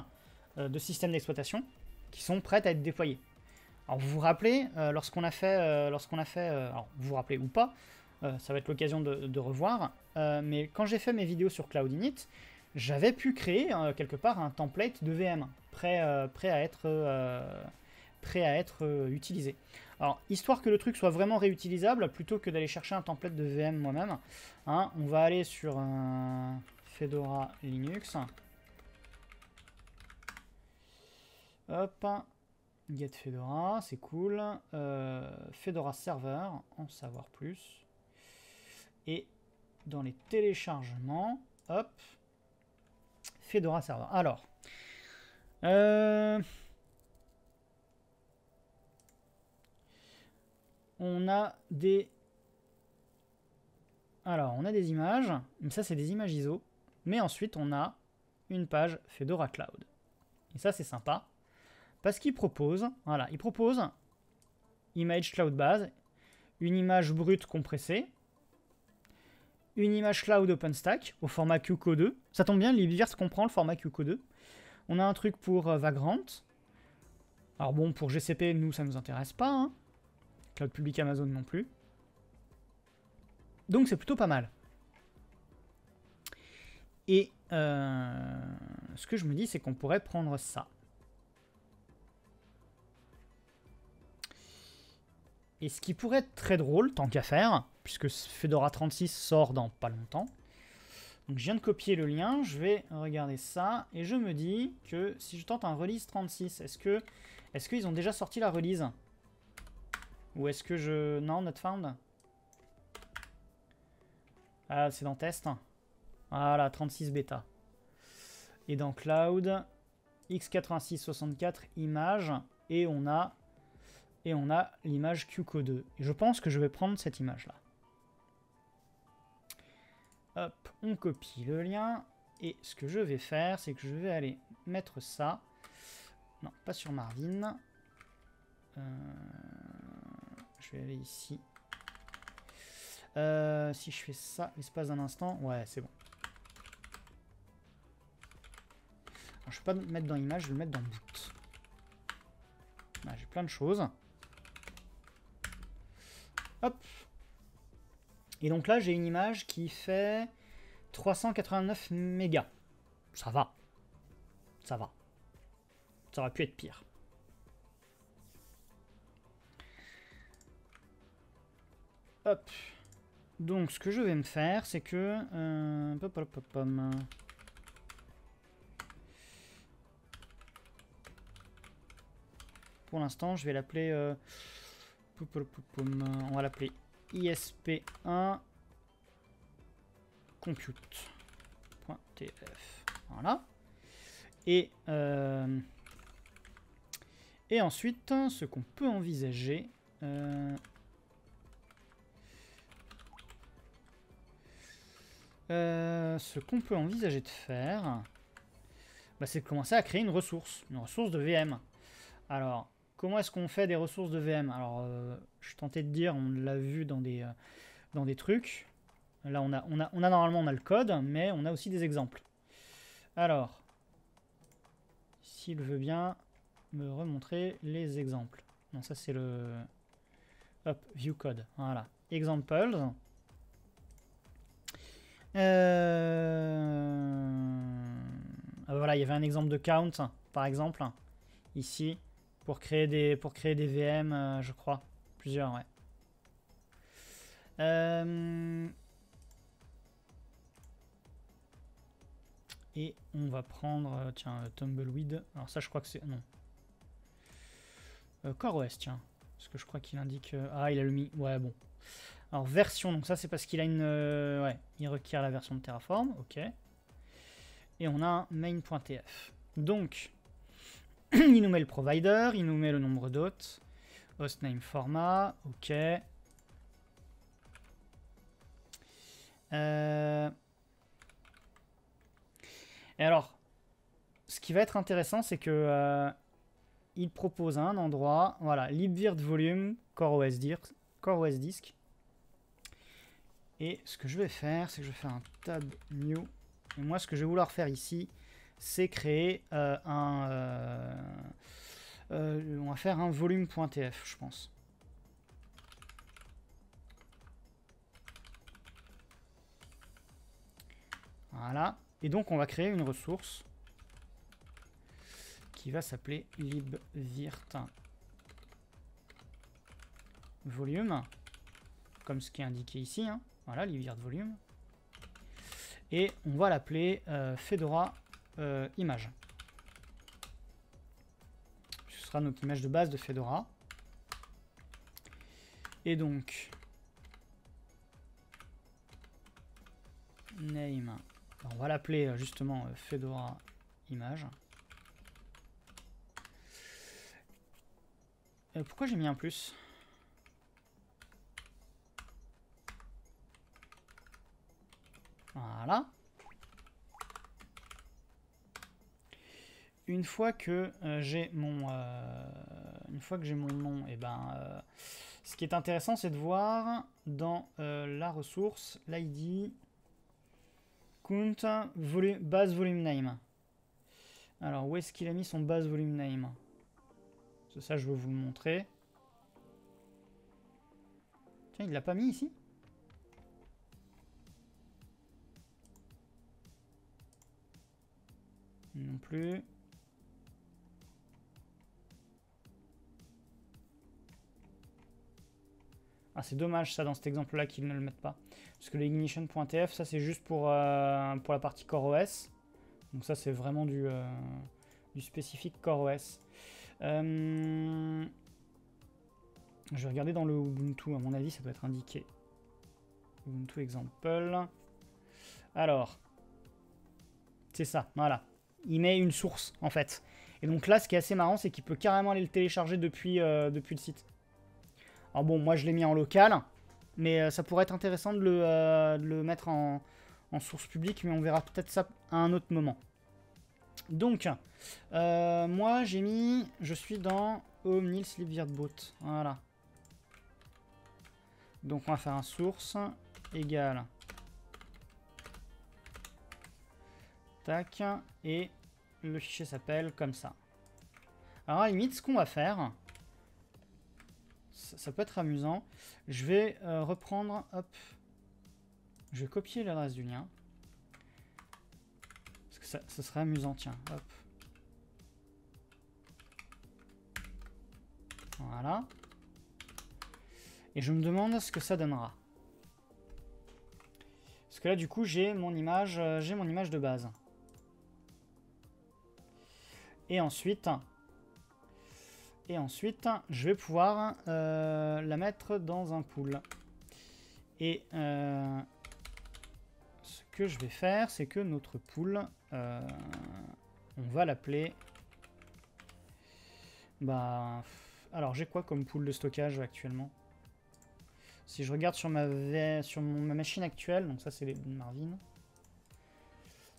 de systèmes d'exploitation qui sont prêtes à être déployées. Alors vous vous rappelez, lorsqu'on a fait, lorsqu'on a fait alors vous vous rappelez ou pas, ça va être l'occasion de, revoir, mais quand j'ai fait mes vidéos sur Cloud j'avais pu créer quelque part un template de VM prêt, prêt à être prêt à être euh, utilisé. Alors, histoire que le truc soit vraiment réutilisable, plutôt que d'aller chercher un template de VM moi-même, hein, on va aller sur un Fedora Linux. Hop, get Fedora, c'est cool. Euh, Fedora Server, en savoir plus. Et dans les téléchargements, hop, Fedora Server. Alors, euh, on a des... Alors, on a des images, mais ça c'est des images ISO. Mais ensuite, on a une page Fedora Cloud. Et ça c'est sympa, parce qu'il propose, voilà, il propose Image Cloud Base, une image brute compressée, une image cloud OpenStack au format QCO2. Ça tombe bien, l'Ibiverse comprend le format QCO2. On a un truc pour euh, Vagrant. Alors bon, pour GCP, nous, ça ne nous intéresse pas. Hein. Cloud public Amazon non plus. Donc c'est plutôt pas mal. Et euh, ce que je me dis, c'est qu'on pourrait prendre ça. Et ce qui pourrait être très drôle, tant qu'à faire, puisque Fedora 36 sort dans pas longtemps. Donc je viens de copier le lien, je vais regarder ça, et je me dis que si je tente un release 36, est-ce que est-ce qu'ils ont déjà sorti la release ou est-ce que je... Non, not found Ah, c'est dans test. Voilà, 36 bêta. Et dans cloud, x86-64 image. Et on a, et on a l'image QCO2. je pense que je vais prendre cette image-là. Hop, on copie le lien. Et ce que je vais faire, c'est que je vais aller mettre ça. Non, pas sur Marvin. Euh... Je vais aller ici. Euh, si je fais ça, l'espace d'un instant, ouais, c'est bon. je ne vais pas le mettre dans l'image, je vais le mettre dans le boot. Ah, j'ai plein de choses. Hop. Et donc là, j'ai une image qui fait 389 mégas. Ça va. Ça va. Ça aurait pu être pire. Donc, ce que je vais me faire, c'est que... Euh, Pour l'instant, je vais l'appeler... Euh, on va l'appeler ISP1 compute.tf. Voilà. Euh, et, ensuite, ce qu'on peut envisager... Euh, ce qu'on peut envisager de faire, bah, c'est de commencer à créer une ressource, une ressource de VM. Alors, comment est-ce qu'on fait des ressources de VM Alors, euh, je suis tenté de dire, on l'a vu dans des, euh, dans des trucs. Là, on a, on, a, normalement on a le code, mais on a aussi des exemples. Alors, s'il veut bien me remontrer les exemples. Non, ça c'est le... Hop, view code, voilà. Examples. Euh, ah bah voilà, il y avait un exemple de count, par exemple, ici, pour créer des, pour créer des VM, euh, je crois. Plusieurs, ouais. Euh, et on va prendre, tiens, Tumbleweed. Alors ça, je crois que c'est... Non. CoreOS, tiens. Parce que je crois qu'il indique... Ah, il a le mis. Ouais, bon. Alors version, donc ça c'est parce qu'il a une... Euh, ouais, il requiert la version de Terraform, ok. Et on a un main.tf. Donc, il nous met le provider, il nous met le nombre d'hôtes, hostname format, ok. Euh, et alors, ce qui va être intéressant, c'est que euh, il propose un endroit, voilà, libvirt volume, core OS disk, core OS disk. Et ce que je vais faire, c'est que je vais faire un tab new. Et moi, ce que je vais vouloir faire ici, c'est créer euh, un... Euh, euh, on va faire un volume.tf, je pense. Voilà. Et donc, on va créer une ressource qui va s'appeler libvirt volume, comme ce qui est indiqué ici. Hein. Voilà, de volume. Et on va l'appeler euh, Fedora euh, image. Ce sera notre image de base de Fedora. Et donc, name, on va l'appeler euh, justement Fedora image. pourquoi j'ai mis un plus Voilà. Une fois que euh, j'ai mon, euh, une fois que j'ai mon nom, et eh ben, euh, ce qui est intéressant, c'est de voir dans la ressource l'ID count volume, base volume name. Alors où est-ce qu'il a mis son base volume name C'est Ça, je veux vous le montrer. Tiens, il l'a pas mis ici Non plus. Ah, c'est dommage ça dans cet exemple-là qu'ils ne le mettent pas. Parce que l'ignition.tf, ça c'est juste pour, euh, pour la partie CoreOS. Donc ça c'est vraiment du, euh, du spécifique CoreOS. OS. Euh, je vais regarder dans le Ubuntu, à mon avis ça peut être indiqué. Ubuntu example. Alors, c'est ça, voilà il met une source en fait. Et donc là, ce qui est assez marrant, c'est qu'il peut carrément aller le télécharger depuis, euh, depuis le site. Alors bon, moi je l'ai mis en local, mais euh, ça pourrait être intéressant de le, euh, mettre en, source publique, mais on verra peut-être ça à un autre moment. Donc, moi j'ai mis, je suis dans Omnil Sleep Voilà. Donc on va faire un source égale Tac. Et le fichier s'appelle comme ça. Alors à la limite, ce qu'on va faire, ça, peut être amusant. Je vais euh, reprendre, hop, je vais copier l'adresse du lien. Parce que ça, serait amusant, tiens, hop. Voilà. Et je me demande ce que ça donnera. Parce que là, du coup, j'ai mon image, euh, j'ai mon image de base. Et ensuite, et ensuite je vais pouvoir euh, la mettre dans un pool. Et euh, ce que je vais faire, c'est que notre pool, euh, on va l'appeler... Bah, alors j'ai quoi comme pool de stockage actuellement Si je regarde sur ma, sur ma machine actuelle, donc ça c'est les Marvin.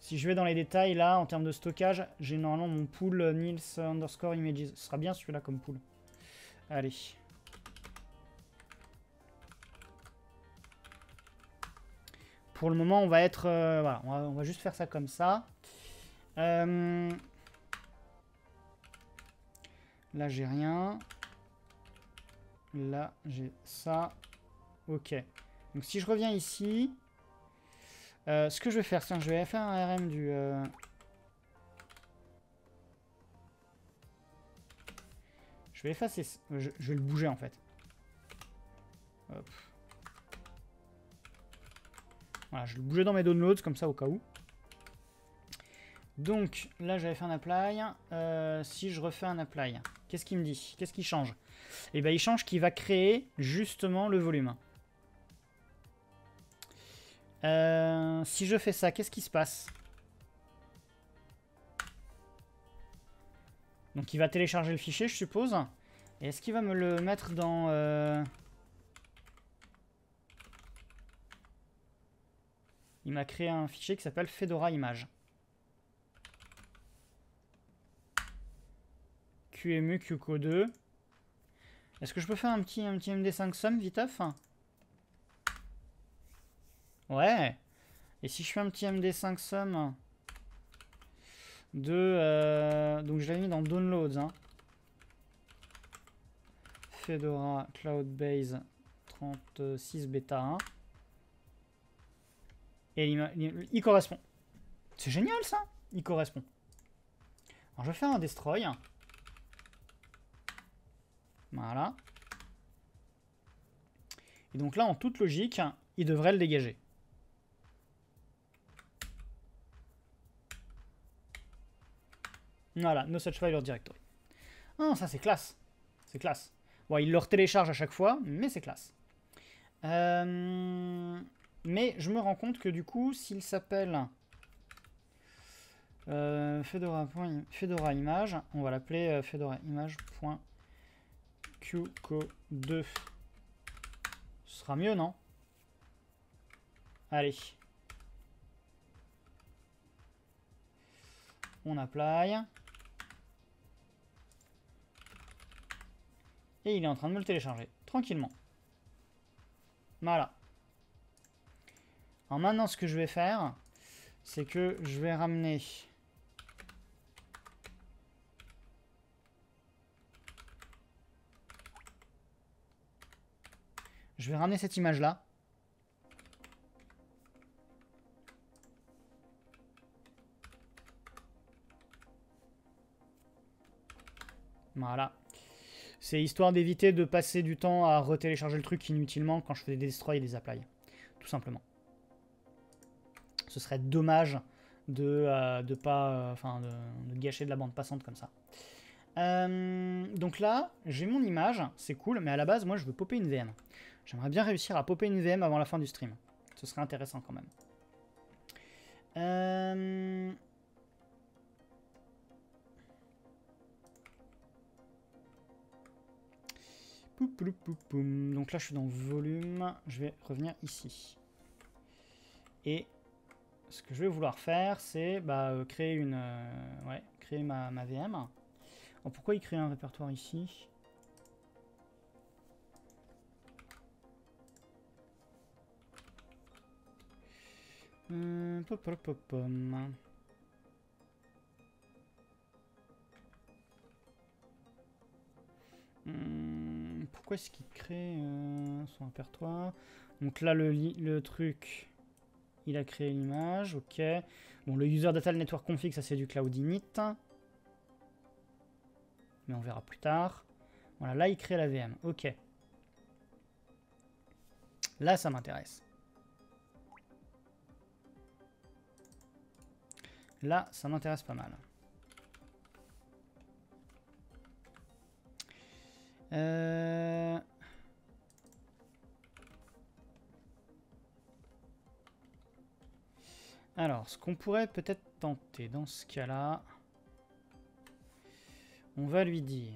Si je vais dans les détails, là, en termes de stockage, j'ai normalement mon pool Niels euh, Nils underscore images. Ce sera bien celui-là comme pool. Allez. Pour le moment, on va être... Euh, voilà, on va, juste faire ça comme ça. Euh, là, j'ai rien. Là, j'ai ça. Ok. Donc, si je reviens ici, euh, ce que je vais faire, tiens, je vais faire un RM du... Euh, je vais effacer... Je, je, vais le bouger, en fait. Voilà, je vais le bouger dans mes downloads, comme ça, au cas où. Donc, là, j'avais fait un apply. Euh, si je refais un apply, qu'est-ce qu'il me dit Qu'est-ce qui change Eh bien, il change qu'il va créer, justement, le volume. Euh, si je fais ça, qu'est-ce qui se passe Donc il va télécharger le fichier, je suppose. Et est-ce qu'il va me le mettre dans... Euh, il m'a créé un fichier qui s'appelle Fedora Image. qmu QCO2. E. Est-ce que je peux faire un petit, un petit MD5 sum, viteuf Ouais. Et si je fais un petit MD5 sum hein. de... Euh, donc je l'ai mis dans Downloads. Hein. Fedora Cloud Base 36 Beta 1. Et il, il correspond. C'est génial ça Il correspond. Alors je vais faire un destroy. Voilà. Et donc là, en toute logique, il devrait le dégager. Voilà, No Such File Directory. Ah, ça c'est classe. C'est classe. Bon, il leur télécharge à chaque fois, mais c'est classe. Euh, mais je me rends compte que du coup, s'il s'appelle euh, Fedora, Image, on va l'appeler euh, Fedora Image.qco2. Ce sera mieux, non Allez. On apply. Et il est en train de me le télécharger, tranquillement. Voilà. Alors maintenant, ce que je vais faire, c'est que je vais ramener... Je vais ramener cette image-là. Voilà. C'est histoire d'éviter de passer du temps à retélécharger le truc inutilement quand je fais des destroy et des applies. Tout simplement. Ce serait dommage de, euh, de pas, euh, enfin de, gâcher de la bande passante comme ça. Euh, donc là, j'ai mon image, c'est cool, mais à la base, moi, je veux popper une VM. J'aimerais bien réussir à popper une VM avant la fin du stream. Ce serait intéressant quand même. Donc là, je suis dans volume. Je vais revenir ici. Et ce que je vais vouloir faire, c'est bah, euh, créer une, euh, ouais, créer ma, VM. pourquoi il crée un répertoire ici hum, pourquoi est-ce qu'il crée euh, son répertoire Donc là, le, truc, il a créé l'image, ok. Bon, le user data network config, ça c'est du cloud init. Mais on verra plus tard. Voilà, là, il crée la VM, ok. Là, ça m'intéresse. Là, ça m'intéresse pas mal. Euh, Alors, ce qu'on pourrait peut-être tenter dans ce cas-là, on va lui dire...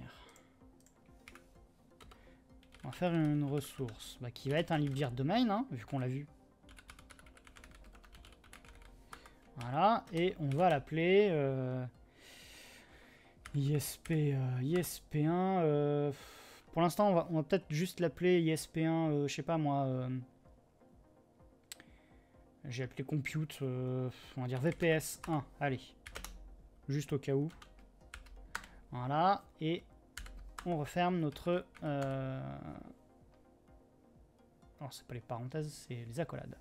On va faire une ressource bah, qui va être un libre domain, hein, vu qu'on l'a vu. Voilà, et on va l'appeler ISP, euh, 1 euh, pour l'instant, on va, peut-être juste l'appeler ISP1, euh, je sais pas moi. Euh, j'ai appelé compute, euh, on va dire VPS1. Allez, juste au cas où. Voilà, et on referme notre... Alors, c'est pas les parenthèses, c'est les accolades.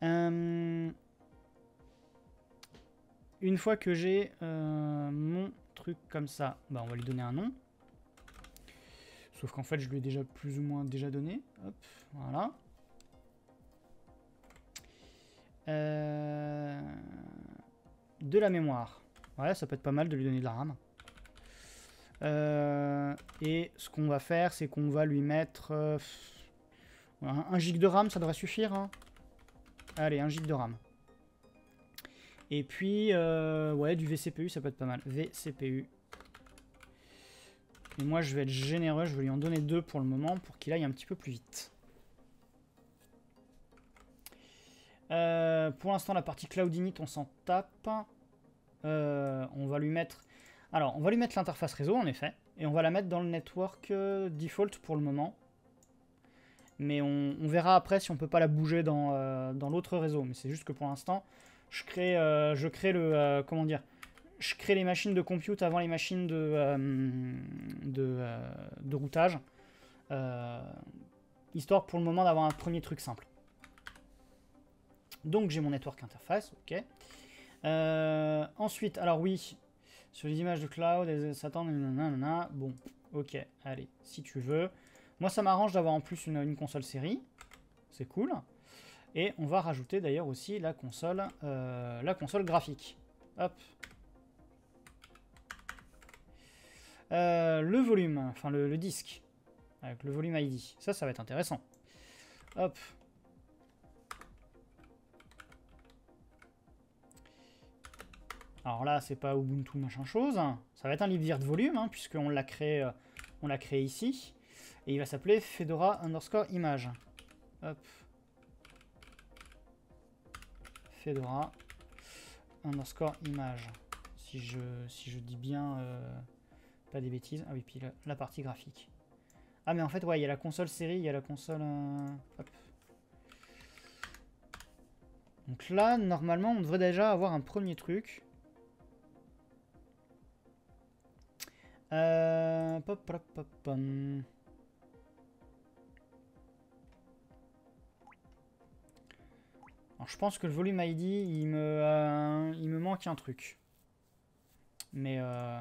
Une fois que j'ai mon truc comme ça, bah, on va lui donner un nom. Sauf qu'en fait, je lui ai déjà plus ou moins déjà donné. Hop, voilà. Euh, de la mémoire. Voilà, ça peut être pas mal de lui donner de la RAM. Euh, et ce qu'on va faire, c'est qu'on va lui mettre... Euh, un, gig de RAM, ça devrait suffire. Hein. Allez, un gig de RAM. Et puis, ouais, du VCPU, ça peut être pas mal. VCPU moi, je vais être généreux, je vais lui en donner deux pour le moment, pour qu'il aille un petit peu plus vite. Euh, pour l'instant, la partie Cloud Init, on s'en tape. Euh, on va lui mettre... Alors, on va lui mettre l'interface réseau, en effet. Et on va la mettre dans le network euh, default pour le moment. Mais on, verra après si on peut pas la bouger dans, dans l'autre réseau. Mais c'est juste que pour l'instant, je crée, je crée le... comment dire je crée les machines de compute avant les machines de, euh, euh, de, routage. Euh, histoire pour le moment d'avoir un premier truc simple. Donc j'ai mon network interface, ok. ensuite, alors oui, sur les images de cloud, ça tend, bon, ok, allez, si tu veux. Moi ça m'arrange d'avoir en plus une, console série, c'est cool. Et on va rajouter d'ailleurs aussi la console, la console graphique. Hop, Euh, le volume, enfin le, disque, avec le volume ID. Ça, ça va être intéressant. Hop. Alors là, c'est pas Ubuntu machin chose. Ça va être un de volume, hein, puisqu'on l'a créé, euh, créé ici. Et il va s'appeler Fedora underscore image. Hop. Fedora underscore image. Si je, si je dis bien... Euh, pas des bêtises. Ah oui, puis la, partie graphique. Ah mais en fait, ouais, il y a la console série, il y a la console... Euh, Donc là, normalement, on devrait déjà avoir un premier truc. Euh... Pop, pop, pop, pop. Alors, je pense que le volume ID, il me, euh, il me manque un truc. Mais... Euh...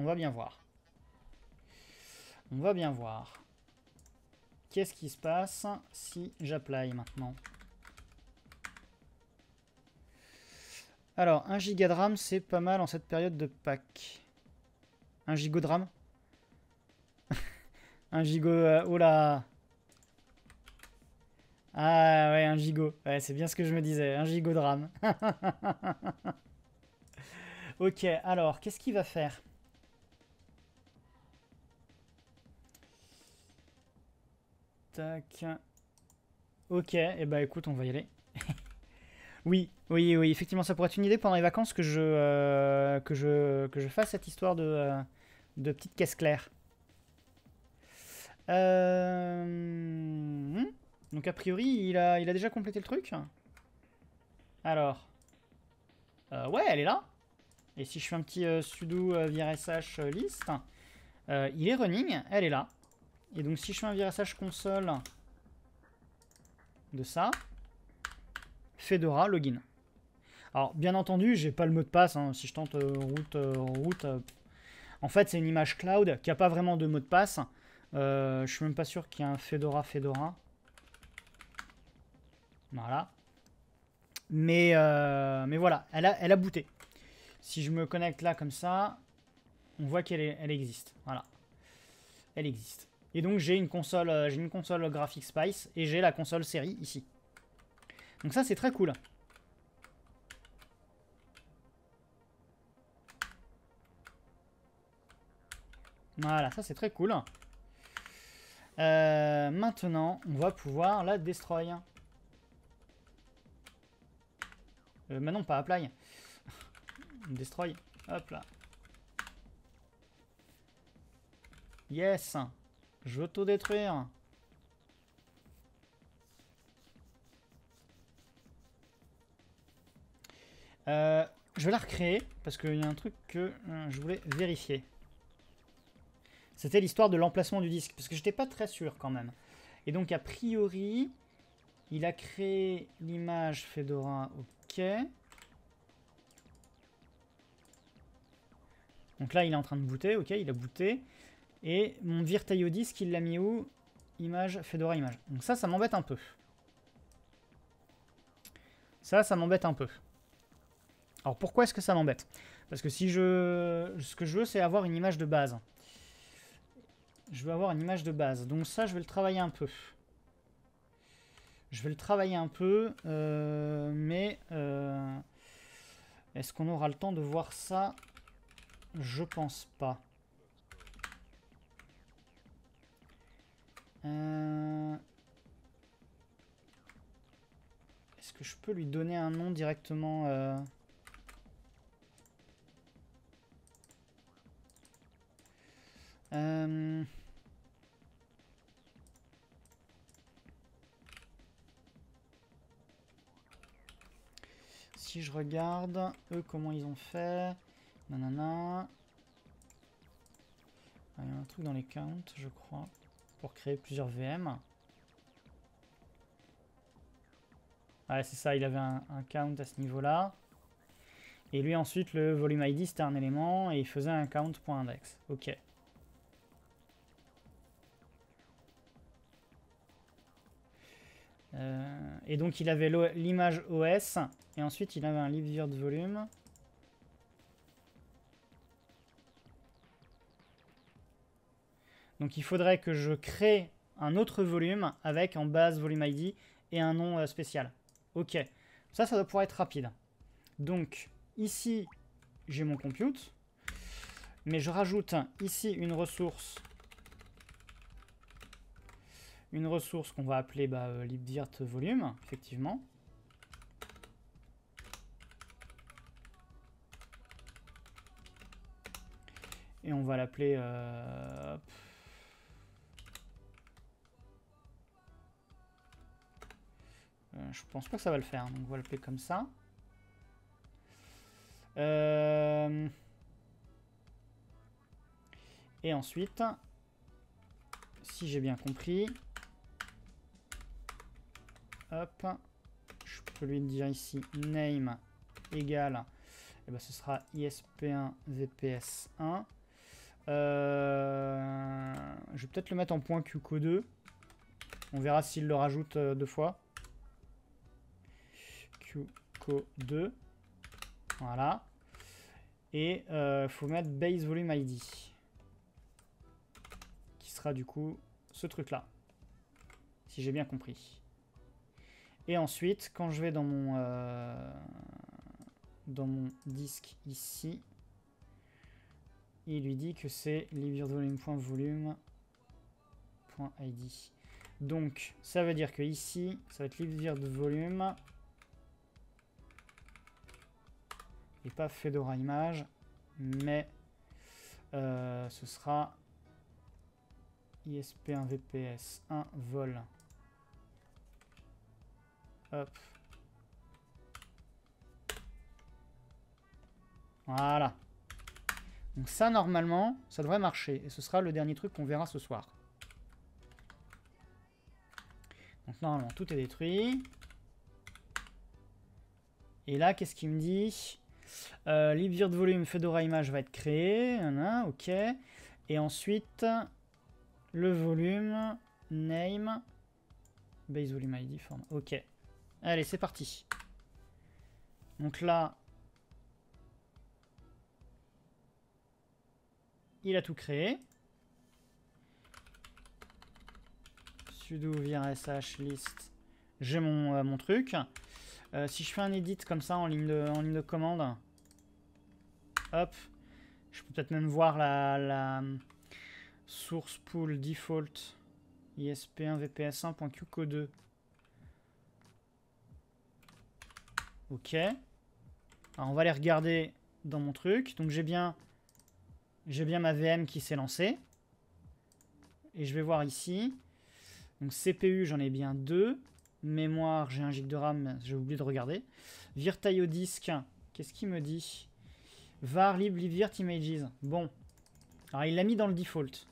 On va bien voir. On va bien voir. Qu'est-ce qui se passe si j'apply maintenant Alors, 1 giga de RAM, c'est pas mal en cette période de Pâques. 1 giga de RAM 1 giga oh là Ah ouais, 1 gigot. c'est bien ce que je me disais, 1 gigot de RAM. ok, alors, qu'est-ce qu'il va faire Ok, et eh bah ben, écoute, on va y aller. oui, oui, oui, effectivement, ça pourrait être une idée pendant les vacances que je, euh, que je, que je fasse cette histoire de, euh, de petite caisse claire. Euh, hmm. Donc a priori, il a, il a déjà complété le truc. Alors. ouais, elle est là. Et si je fais un petit sudo via SH list, il est running, elle est là. Et donc si je fais un virassage console de ça, Fedora login. Alors bien entendu, j'ai pas le mot de passe. Hein. Si je tente euh, route euh, route, euh, en fait c'est une image cloud qui a pas vraiment de mot de passe. je suis même pas sûr qu'il y ait un Fedora Fedora. Voilà. Mais mais voilà, elle a elle a booté. Si je me connecte là comme ça, on voit qu'elle elle existe. Voilà, elle existe. Et donc j'ai une console, euh, j'ai une console graphique Spice et j'ai la console série ici. Donc ça c'est très cool. Voilà, ça c'est très cool. Euh, maintenant, on va pouvoir la destroy. Euh, pas apply. destroy. Hop là. Yes. Je veux tout détruire. Euh, je vais la recréer parce qu'il y a un truc que euh, je voulais vérifier. C'était l'histoire de l'emplacement du disque parce que j'étais pas très sûr quand même. Et donc a priori, il a créé l'image Fedora. Ok. Donc là, il est en train de booter. Ok, il a booté. Et mon virtaio 10, il l'a mis où Image, Fedora image. Donc ça, ça m'embête un peu. Ça, ça m'embête un peu. Alors pourquoi est-ce que ça m'embête Parce que si je... Ce que je veux, c'est avoir une image de base. Je veux avoir une image de base. Donc ça, je vais le travailler un peu. Je vais le travailler un peu, euh, mais... Euh, est-ce qu'on aura le temps de voir ça Je pense pas. Euh, est-ce que je peux lui donner un nom directement euh euh, Si je regarde, eux, comment ils ont fait. Nanana. Ah, il y a un truc dans les counts, je crois pour créer plusieurs VM. Ouais, c'est ça, il avait un, count à ce niveau-là. Et lui, ensuite, le volume ID, c'était un élément, et il faisait un count.index. Ok. Euh, et donc, il avait l'image OS, et ensuite, il avait un livre de volume. Donc il faudrait que je crée un autre volume avec en base volume ID et un nom euh, spécial. Ok, ça, ça doit pouvoir être rapide. Donc ici, j'ai mon compute, mais je rajoute ici une ressource une ressource qu'on va appeler bah, euh, libvirt volume, effectivement. Et on va l'appeler... Euh, Euh, je pense pas que ça va le faire, donc on va le comme ça. Euh, et ensuite, si j'ai bien compris, je peux lui dire ici name égal. et eh ben ce sera isp1 zps 1 je vais peut-être le mettre en point qco2. On verra s'il le rajoute euh, deux fois co 2 Voilà. Et il euh, faut mettre base volume ID. Qui sera du coup ce truc-là. Si j'ai bien compris. Et ensuite, quand je vais dans mon, euh, dans mon disque ici, il lui dit que c'est volume.volume.id. Donc, ça veut dire que ici, ça va être volume et pas Fedora Image, mais euh, ce sera ISP1 VPS 1 vol. Hop. Voilà. Donc ça, normalement, ça devrait marcher. Et ce sera le dernier truc qu'on verra ce soir. Donc normalement, tout est détruit. Et là, qu'est-ce qu'il me dit euh, de volume Fedora image va être créé. ok. Et ensuite, le volume, name, base volume ID Ok. Allez, c'est parti. Donc là, il a tout créé. sudo sh list, j'ai mon euh, truc. Euh, si je fais un edit comme ça en ligne de, commande, hop, je peux peut-être même voir la, source pool default ISP1 VPS1.qco2. Ok. Alors on va les regarder dans mon truc. Donc j'ai bien, j'ai bien ma VM qui s'est lancée. Et je vais voir ici. Donc CPU, j'en ai bien deux mémoire, j'ai un gig de RAM, j'ai oublié de regarder. VirTIODisk. au qu'est-ce qu'il me dit Var lib libvirt images. Bon. Alors il l'a mis dans le default.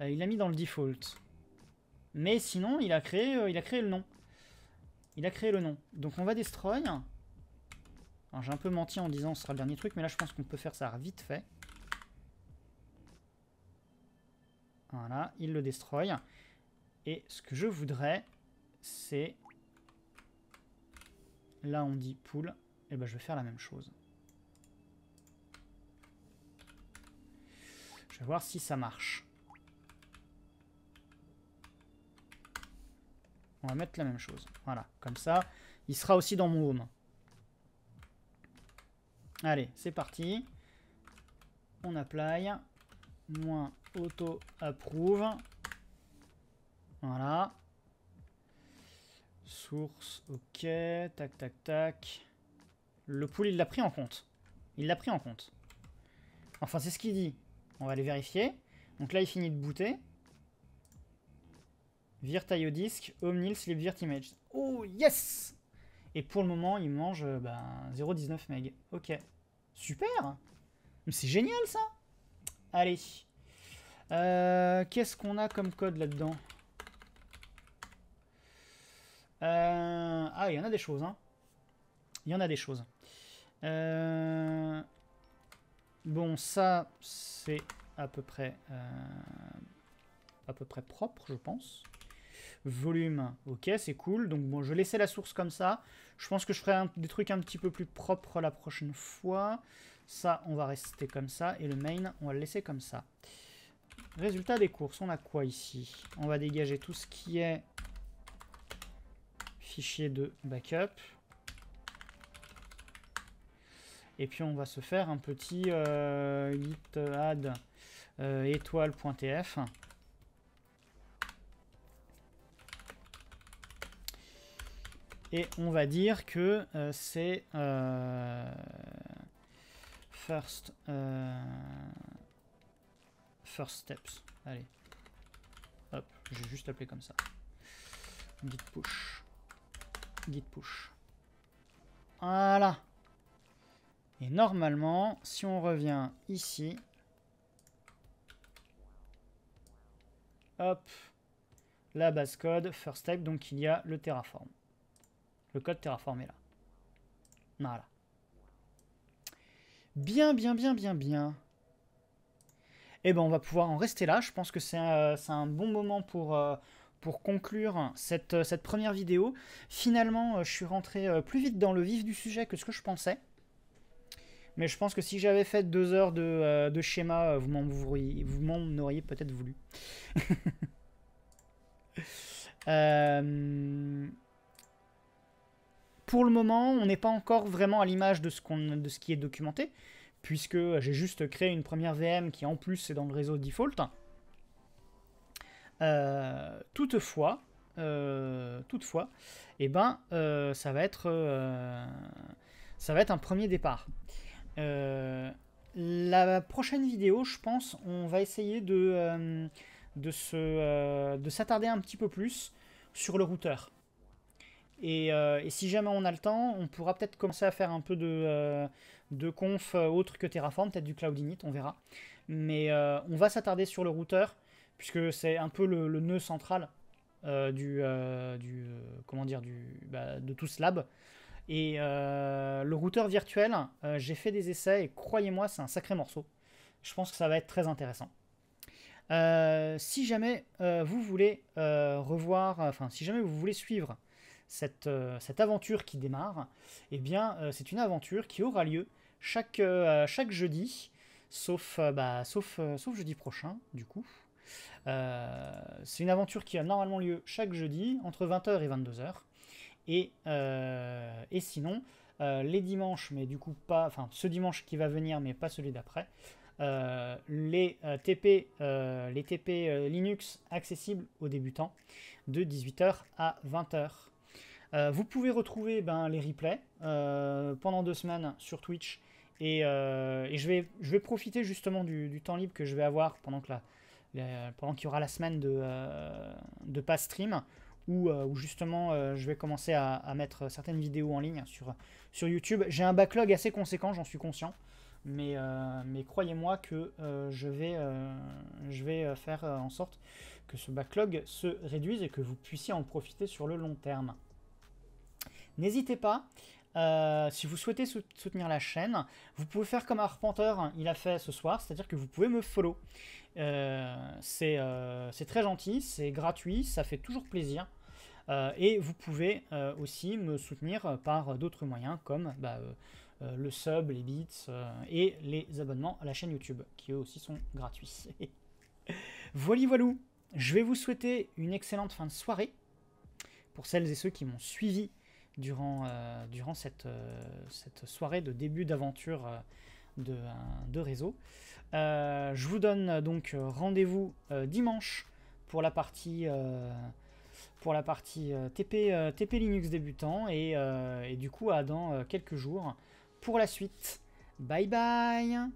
Euh, il l'a mis dans le default. Mais sinon, il a créé, euh, il a créé le nom. Il a créé le nom. Donc on va destroy. j'ai un peu menti en disant ce sera le dernier truc, mais là je pense qu'on peut faire ça vite fait. Voilà, il le destroy. Et ce que je voudrais, c'est... Là, on dit pool. Et eh ben, je vais faire la même chose. Je vais voir si ça marche. On va mettre la même chose. Voilà, comme ça, il sera aussi dans mon home. Allez, c'est parti. On apply. Moins auto-approve. Voilà. Source, ok, tac, tac, tac. Le pool, il l'a pris en compte. Il l'a pris en compte. Enfin, c'est ce qu'il dit. On va aller vérifier. Donc là, il finit de booter. Virt IO disk, Omnil, Sleep Virt Image. Oh, yes Et pour le moment, il mange 0,19 euh, bah, meg. Ok. Super Mais c'est génial, ça Allez. Euh, qu'est-ce qu'on a comme code là-dedans euh, ah, il y en a des choses. Hein. Il y en a des choses. Euh, bon, ça, c'est à peu près euh, à peu près propre, je pense. Volume, ok, c'est cool. Donc bon, je laissais la source comme ça. Je pense que je ferai des trucs un petit peu plus propres la prochaine fois. Ça, on va rester comme ça. Et le main, on va le laisser comme ça. Résultat des courses, on a quoi ici On va dégager tout ce qui est fichier de backup. Et puis on va se faire un petit git add euh, euh étoile.tf. Et on va dire que euh, c'est euh, first, first steps. Allez. Hop, je vais juste appelé comme ça. Git push git push. Voilà. Et normalement, si on revient ici, hop, la base code, first step, donc il y a le Terraform. Le code Terraform est là. Voilà. Bien, bien, bien, bien, bien. Et eh ben, on va pouvoir en rester là. Je pense que c'est euh, un bon moment pour... Euh, pour conclure cette, première vidéo. Finalement, euh, je suis rentré euh, plus vite dans le vif du sujet que ce que je pensais. Mais je pense que si j'avais fait deux heures de, euh, schéma, vous m'en auriez peut-être voulu. pour le moment, on n'est pas encore vraiment à l'image de, de, ce qui est documenté, puisque j'ai juste créé une première VM qui en plus est dans le réseau default. Euh, toutefois, euh, toutefois, eh ben, euh, ça, va être, ça va être un premier départ. la prochaine vidéo, je pense, on va essayer de, de, se, de s'attarder un petit peu plus sur le routeur. Et, si jamais on a le temps, on pourra peut-être commencer à faire un peu de, de conf autre que Terraform, peut-être du Cloud Init, on verra. Mais on va s'attarder sur le routeur puisque c'est un peu le, nœud central euh, du, euh, euh, comment dire, du, bah, de tout ce lab. Et le routeur virtuel, j'ai fait des essais et croyez-moi, c'est un sacré morceau. Je pense que ça va être très intéressant. si jamais vous voulez revoir, enfin si jamais vous voulez suivre cette, cette aventure qui démarre, eh bien c'est une aventure qui aura lieu chaque, chaque jeudi sauf, bah, sauf, sauf jeudi prochain, du coup. Euh, c'est une aventure qui a normalement lieu chaque jeudi, entre 20h et 22h. Et, euh, et sinon, euh, les dimanches, mais du coup pas, enfin ce dimanche qui va venir, mais pas celui d'après, les TP, les TP Linux accessibles aux débutants de 18h à 20h. vous pouvez retrouver ben, les replays pendant deux semaines sur Twitch. Et, je, vais, je, vais, profiter justement du, du, temps libre que je vais avoir pendant que la, euh, pendant qu'il y aura la semaine de, euh, de pas stream, où, euh, justement je vais commencer à, mettre certaines vidéos en ligne sur, sur YouTube. J'ai un backlog assez conséquent, j'en suis conscient. Mais, croyez-moi que je, vais, je vais faire en sorte que ce backlog se réduise et que vous puissiez en profiter sur le long terme. N'hésitez pas, si vous souhaitez soutenir la chaîne, vous pouvez faire comme Arpenteur hein. il a fait ce soir, c'est-à-dire que vous pouvez me follow. Euh, euh, c'est très gentil, c'est gratuit, ça fait toujours plaisir. Euh, et vous pouvez aussi me soutenir par d'autres moyens comme bah, le sub, les bits et les abonnements à la chaîne YouTube qui eux aussi sont gratuits. voilà, voilou, je vais vous souhaiter une excellente fin de soirée pour celles et ceux qui m'ont suivi durant, cette, soirée de début d'aventure de, réseau. Euh, je vous donne euh, donc rendez-vous euh, dimanche pour la partie pour la partie TP, TP Linux débutant et, et, du coup à dans quelques jours pour la suite. Bye bye